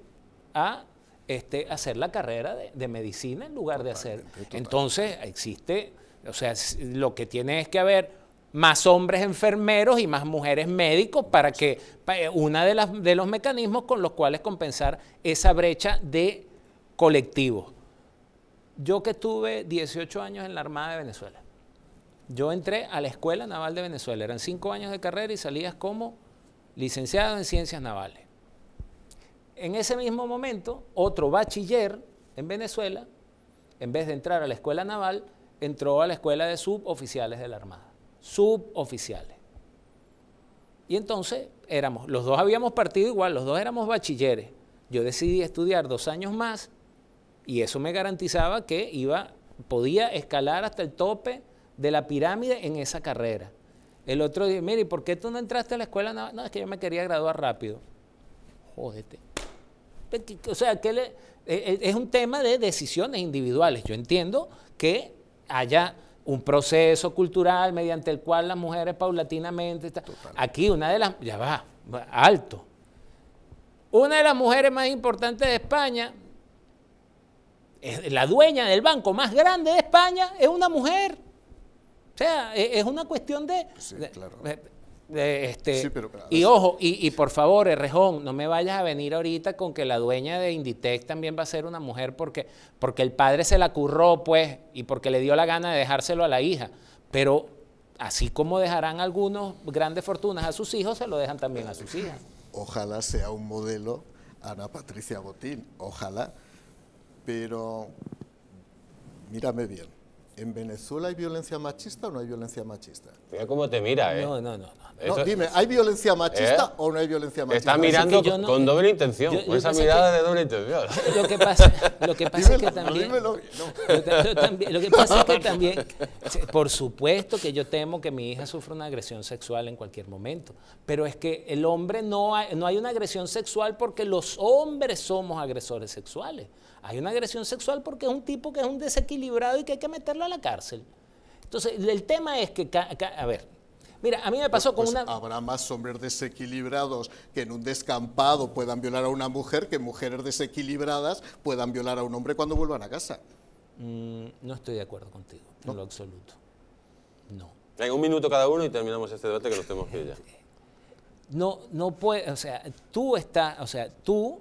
S3: a este, hacer la carrera de, de medicina en lugar de hacer. Entonces existe o sea, lo que tiene es que haber más hombres enfermeros y más mujeres médicos para que eh, una de, los mecanismos con los cuales compensar esa brecha de colectivo. Yo que estuve 18 años en la Armada de Venezuela, yo entré a la Escuela Naval de Venezuela, eran cinco años de carrera y salías como licenciado en Ciencias Navales. En ese mismo momento, otro bachiller en Venezuela, en vez de entrar a la Escuela Naval, entró a la escuela de suboficiales de la Armada. Suboficiales. Y entonces éramos, los dos habíamos partido igual, los dos éramos bachilleres. Yo decidí estudiar dos años más y eso me garantizaba que iba, podía escalar hasta el tope de la pirámide en esa carrera. El otro dice, mire, ¿por qué tú no entraste a la escuela? No, es que yo me quería graduar rápido. Jódete. O sea, que e, e, es un tema de decisiones individuales. Yo entiendo que haya un proceso cultural mediante el cual las mujeres paulatinamente... Está, aquí una de las... Ya va, alto. Una de las mujeres más importantes de España, la dueña del banco más grande de España, es una mujer. O sea, e, es una cuestión de este, y ojo, y, por favor, Errejón, no me vayas a venir ahorita con que la dueña de Inditec también va a ser una mujer porque, porque el padre se la curró, pues, y porque le dio la gana de dejárselo a la hija. Pero así como dejarán algunos grandes fortunas a sus hijos, se lo dejan también a sus hijas.
S2: Ojalá sea un modelo Ana Patricia Botín, ojalá. Pero mírame bien ¿En Venezuela hay violencia machista o no hay violencia machista? Mira cómo te mira, ¿eh? No, no, no. no. dime, ¿hay violencia machista ¿Eh? o no hay violencia machista? Está mirando con doble intención, con esa mirada de doble intención. Lo que pasa, lo que pasa es que
S3: también, dímelo, lo, Lo que pasa es que también, por supuesto que yo temo que mi hija sufra una agresión sexual en cualquier momento, pero es que el hombre no no hay una agresión sexual porque los hombres somos agresores sexuales hay una agresión sexual
S2: porque es un tipo que es un
S3: desequilibrado y que hay que meterlo a la cárcel.
S2: Entonces, el tema es que, a ver, Mira, a mí me pasó con pues una... Habrá más hombres desequilibrados que en un descampado puedan violar a una mujer que mujeres desequilibradas puedan violar a un hombre cuando vuelvan a casa.
S3: Mm, no estoy de acuerdo contigo, en lo absoluto.
S1: No. tengo un minuto cada uno y terminamos este debate que lo tenemos que ir ya.
S3: No, no puede, o sea, tú estás, o sea, tú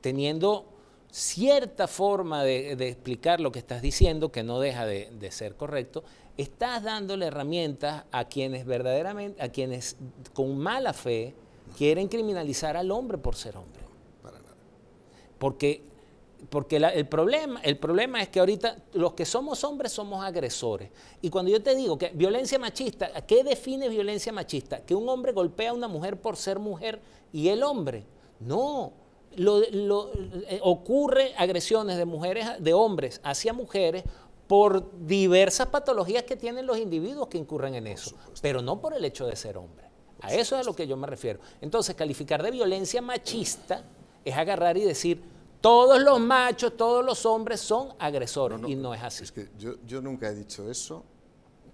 S3: teniendo cierta forma de, explicar lo que estás diciendo, que no deja de, ser correcto, estás dándole herramientas a quienes verdaderamente, a quienes con mala fe quieren criminalizar al hombre por ser hombre. Para nada. Porque, porque el, problema, el problema es que ahorita los que somos hombres somos agresores. Y cuando yo te digo que violencia machista, ¿qué define violencia machista? Que un hombre golpea a una mujer por ser mujer y el hombre. No, lo, eh, ocurre agresiones de mujeres, de hombres hacia mujeres por diversas patologías que tienen los individuos que incurren en eso, pero no por el hecho de ser hombre. A eso es a lo que yo me refiero. Entonces, calificar de violencia machista es agarrar y decir, todos los machos, todos los hombres
S2: son agresores, y no es así. yo, yo nunca he dicho eso,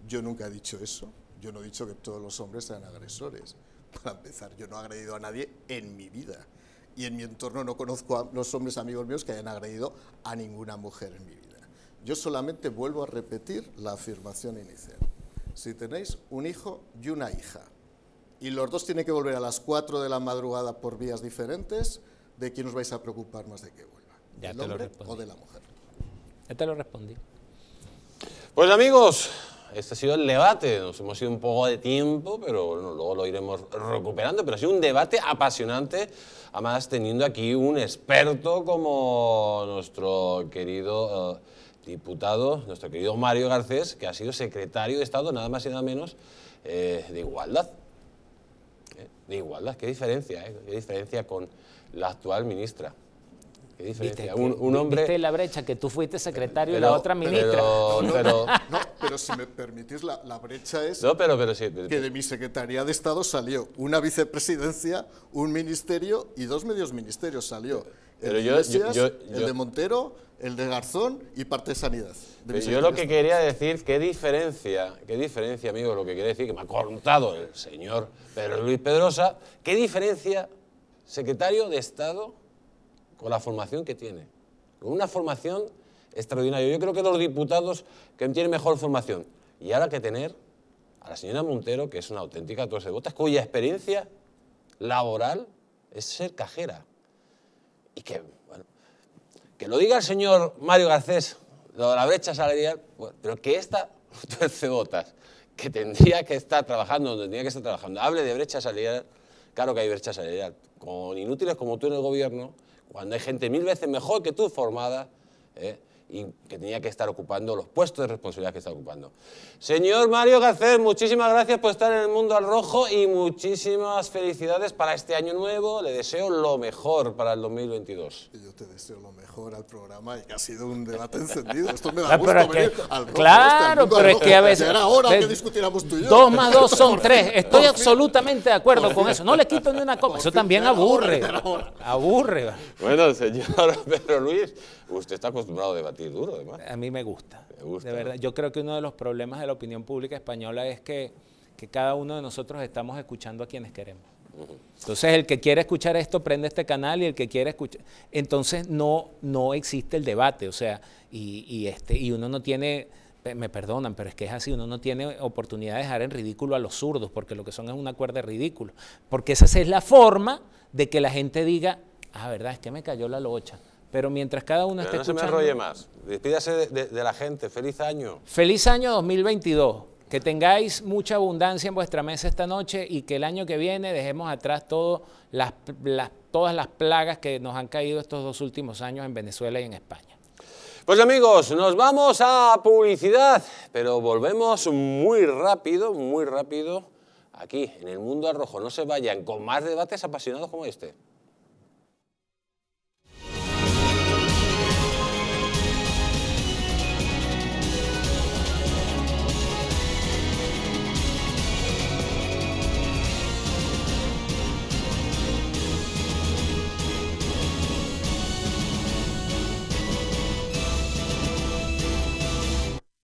S2: yo nunca he dicho eso, yo no he dicho que todos los hombres sean agresores. Para empezar, yo no he agredido a nadie en mi vida y en mi entorno no conozco a los hombres amigos míos que hayan agredido a ninguna mujer en mi vida. Yo solamente vuelvo a repetir la afirmación inicial. Si tenéis un hijo y una hija, y los dos tienen que volver a las 4 de la madrugada por vías diferentes, ¿de quién os vais a preocupar más de que vuelva? ¿Del hombre o de la mujer? Ya te lo respondí.
S1: Pues amigos, este ha sido el debate. Nos hemos ido un poco de tiempo, pero luego lo iremos recuperando. Pero ha sido un debate apasionante, además teniendo aquí un experto como nuestro querido eh, diputado, nuestro querido Mario Garcés, que ha sido secretario de Estado, nada más y nada menos, eh, de Igualdad. Eh, de Igualdad, qué diferencia, eh? qué diferencia con la actual ministra. Viste, un, un, hombre... Viste la brecha que tú
S2: fuiste secretario y la otra ministra. Pero, no, pero, no, pero si me permitís, la, brecha es que de mi Secretaría de Estado salió una vicepresidencia, un ministerio y dos medios ministerios salió. Pero el, yo, el de Montero, el de Garzón y parte de Sanidad. yo lo que quería decir, qué diferencia, qué diferencia, amigo,
S1: lo que quería decir, que me ha contado el señor Pedro Luis Pedrosa, qué diferencia secretario de Estado con la formación que tiene. Con una formación extraordinario. Yo creo que los diputados que tienen mejor formación. Y ahora que tener a la señora Montero, que es una auténtica tuercebotas botas, cuya experiencia laboral es ser cajera. Y que, bueno, que lo diga el señor Mario Garcés, de la brecha salarial, pero que esta torce botas, que tendría que estar trabajando donde tendría que estar trabajando, hable de brecha salarial, claro que hay brecha salarial, con inútiles como tú en el gobierno, cuando hay gente mil veces mejor que tú formada, ¿eh? y que tenía que estar ocupando los puestos de responsabilidad que está ocupando. Señor Mario Garcés, muchísimas gracias por estar en el mundo al rojo y muchísimas felicidades para este año nuevo. Le deseo lo mejor para el 2022. Yo te deseo lo mejor al programa y que ha sido un debate encendido. Esto me da ah, gusto al Claro, pero es que este a veces... Era hora que discutiéramos
S2: tú y yo. Dos más dos son tres. Estoy
S3: absolutamente de acuerdo con eso. No le quito ni una copa. Eso también aburre.
S1: Aburre. Bueno, señor Pedro Luis... Usted está acostumbrado a
S3: debatir duro, además. A mí me gusta. de verdad, yo creo que uno de los problemas de la opinión pública española es que, cada uno de nosotros estamos escuchando a quienes queremos. Entonces, el que quiere escuchar esto, prende este canal y el que quiere escuchar... Entonces, no, no existe el debate, o sea, y, este, y uno no tiene me perdonan, pero es que es así, uno no tiene oportunidad de dejar en ridículo a los zurdos, porque lo que son es un acuerdo de ridículo. Porque esa es la forma de que la gente diga, ah, verdad, es que me cayó la locha. Pero mientras cada uno esté no se me enrolle más.
S1: Despídase de, la gente. Feliz año.
S3: Feliz año 2022. Que tengáis mucha abundancia en vuestra mesa esta noche y que el año que viene dejemos atrás todo las, todas las plagas que nos han caído estos dos últimos años en Venezuela y en España.
S1: Pues amigos, nos vamos a publicidad, pero volvemos muy rápido, muy rápido aquí en el mundo Arrojo. No se vayan con más debates apasionados como este.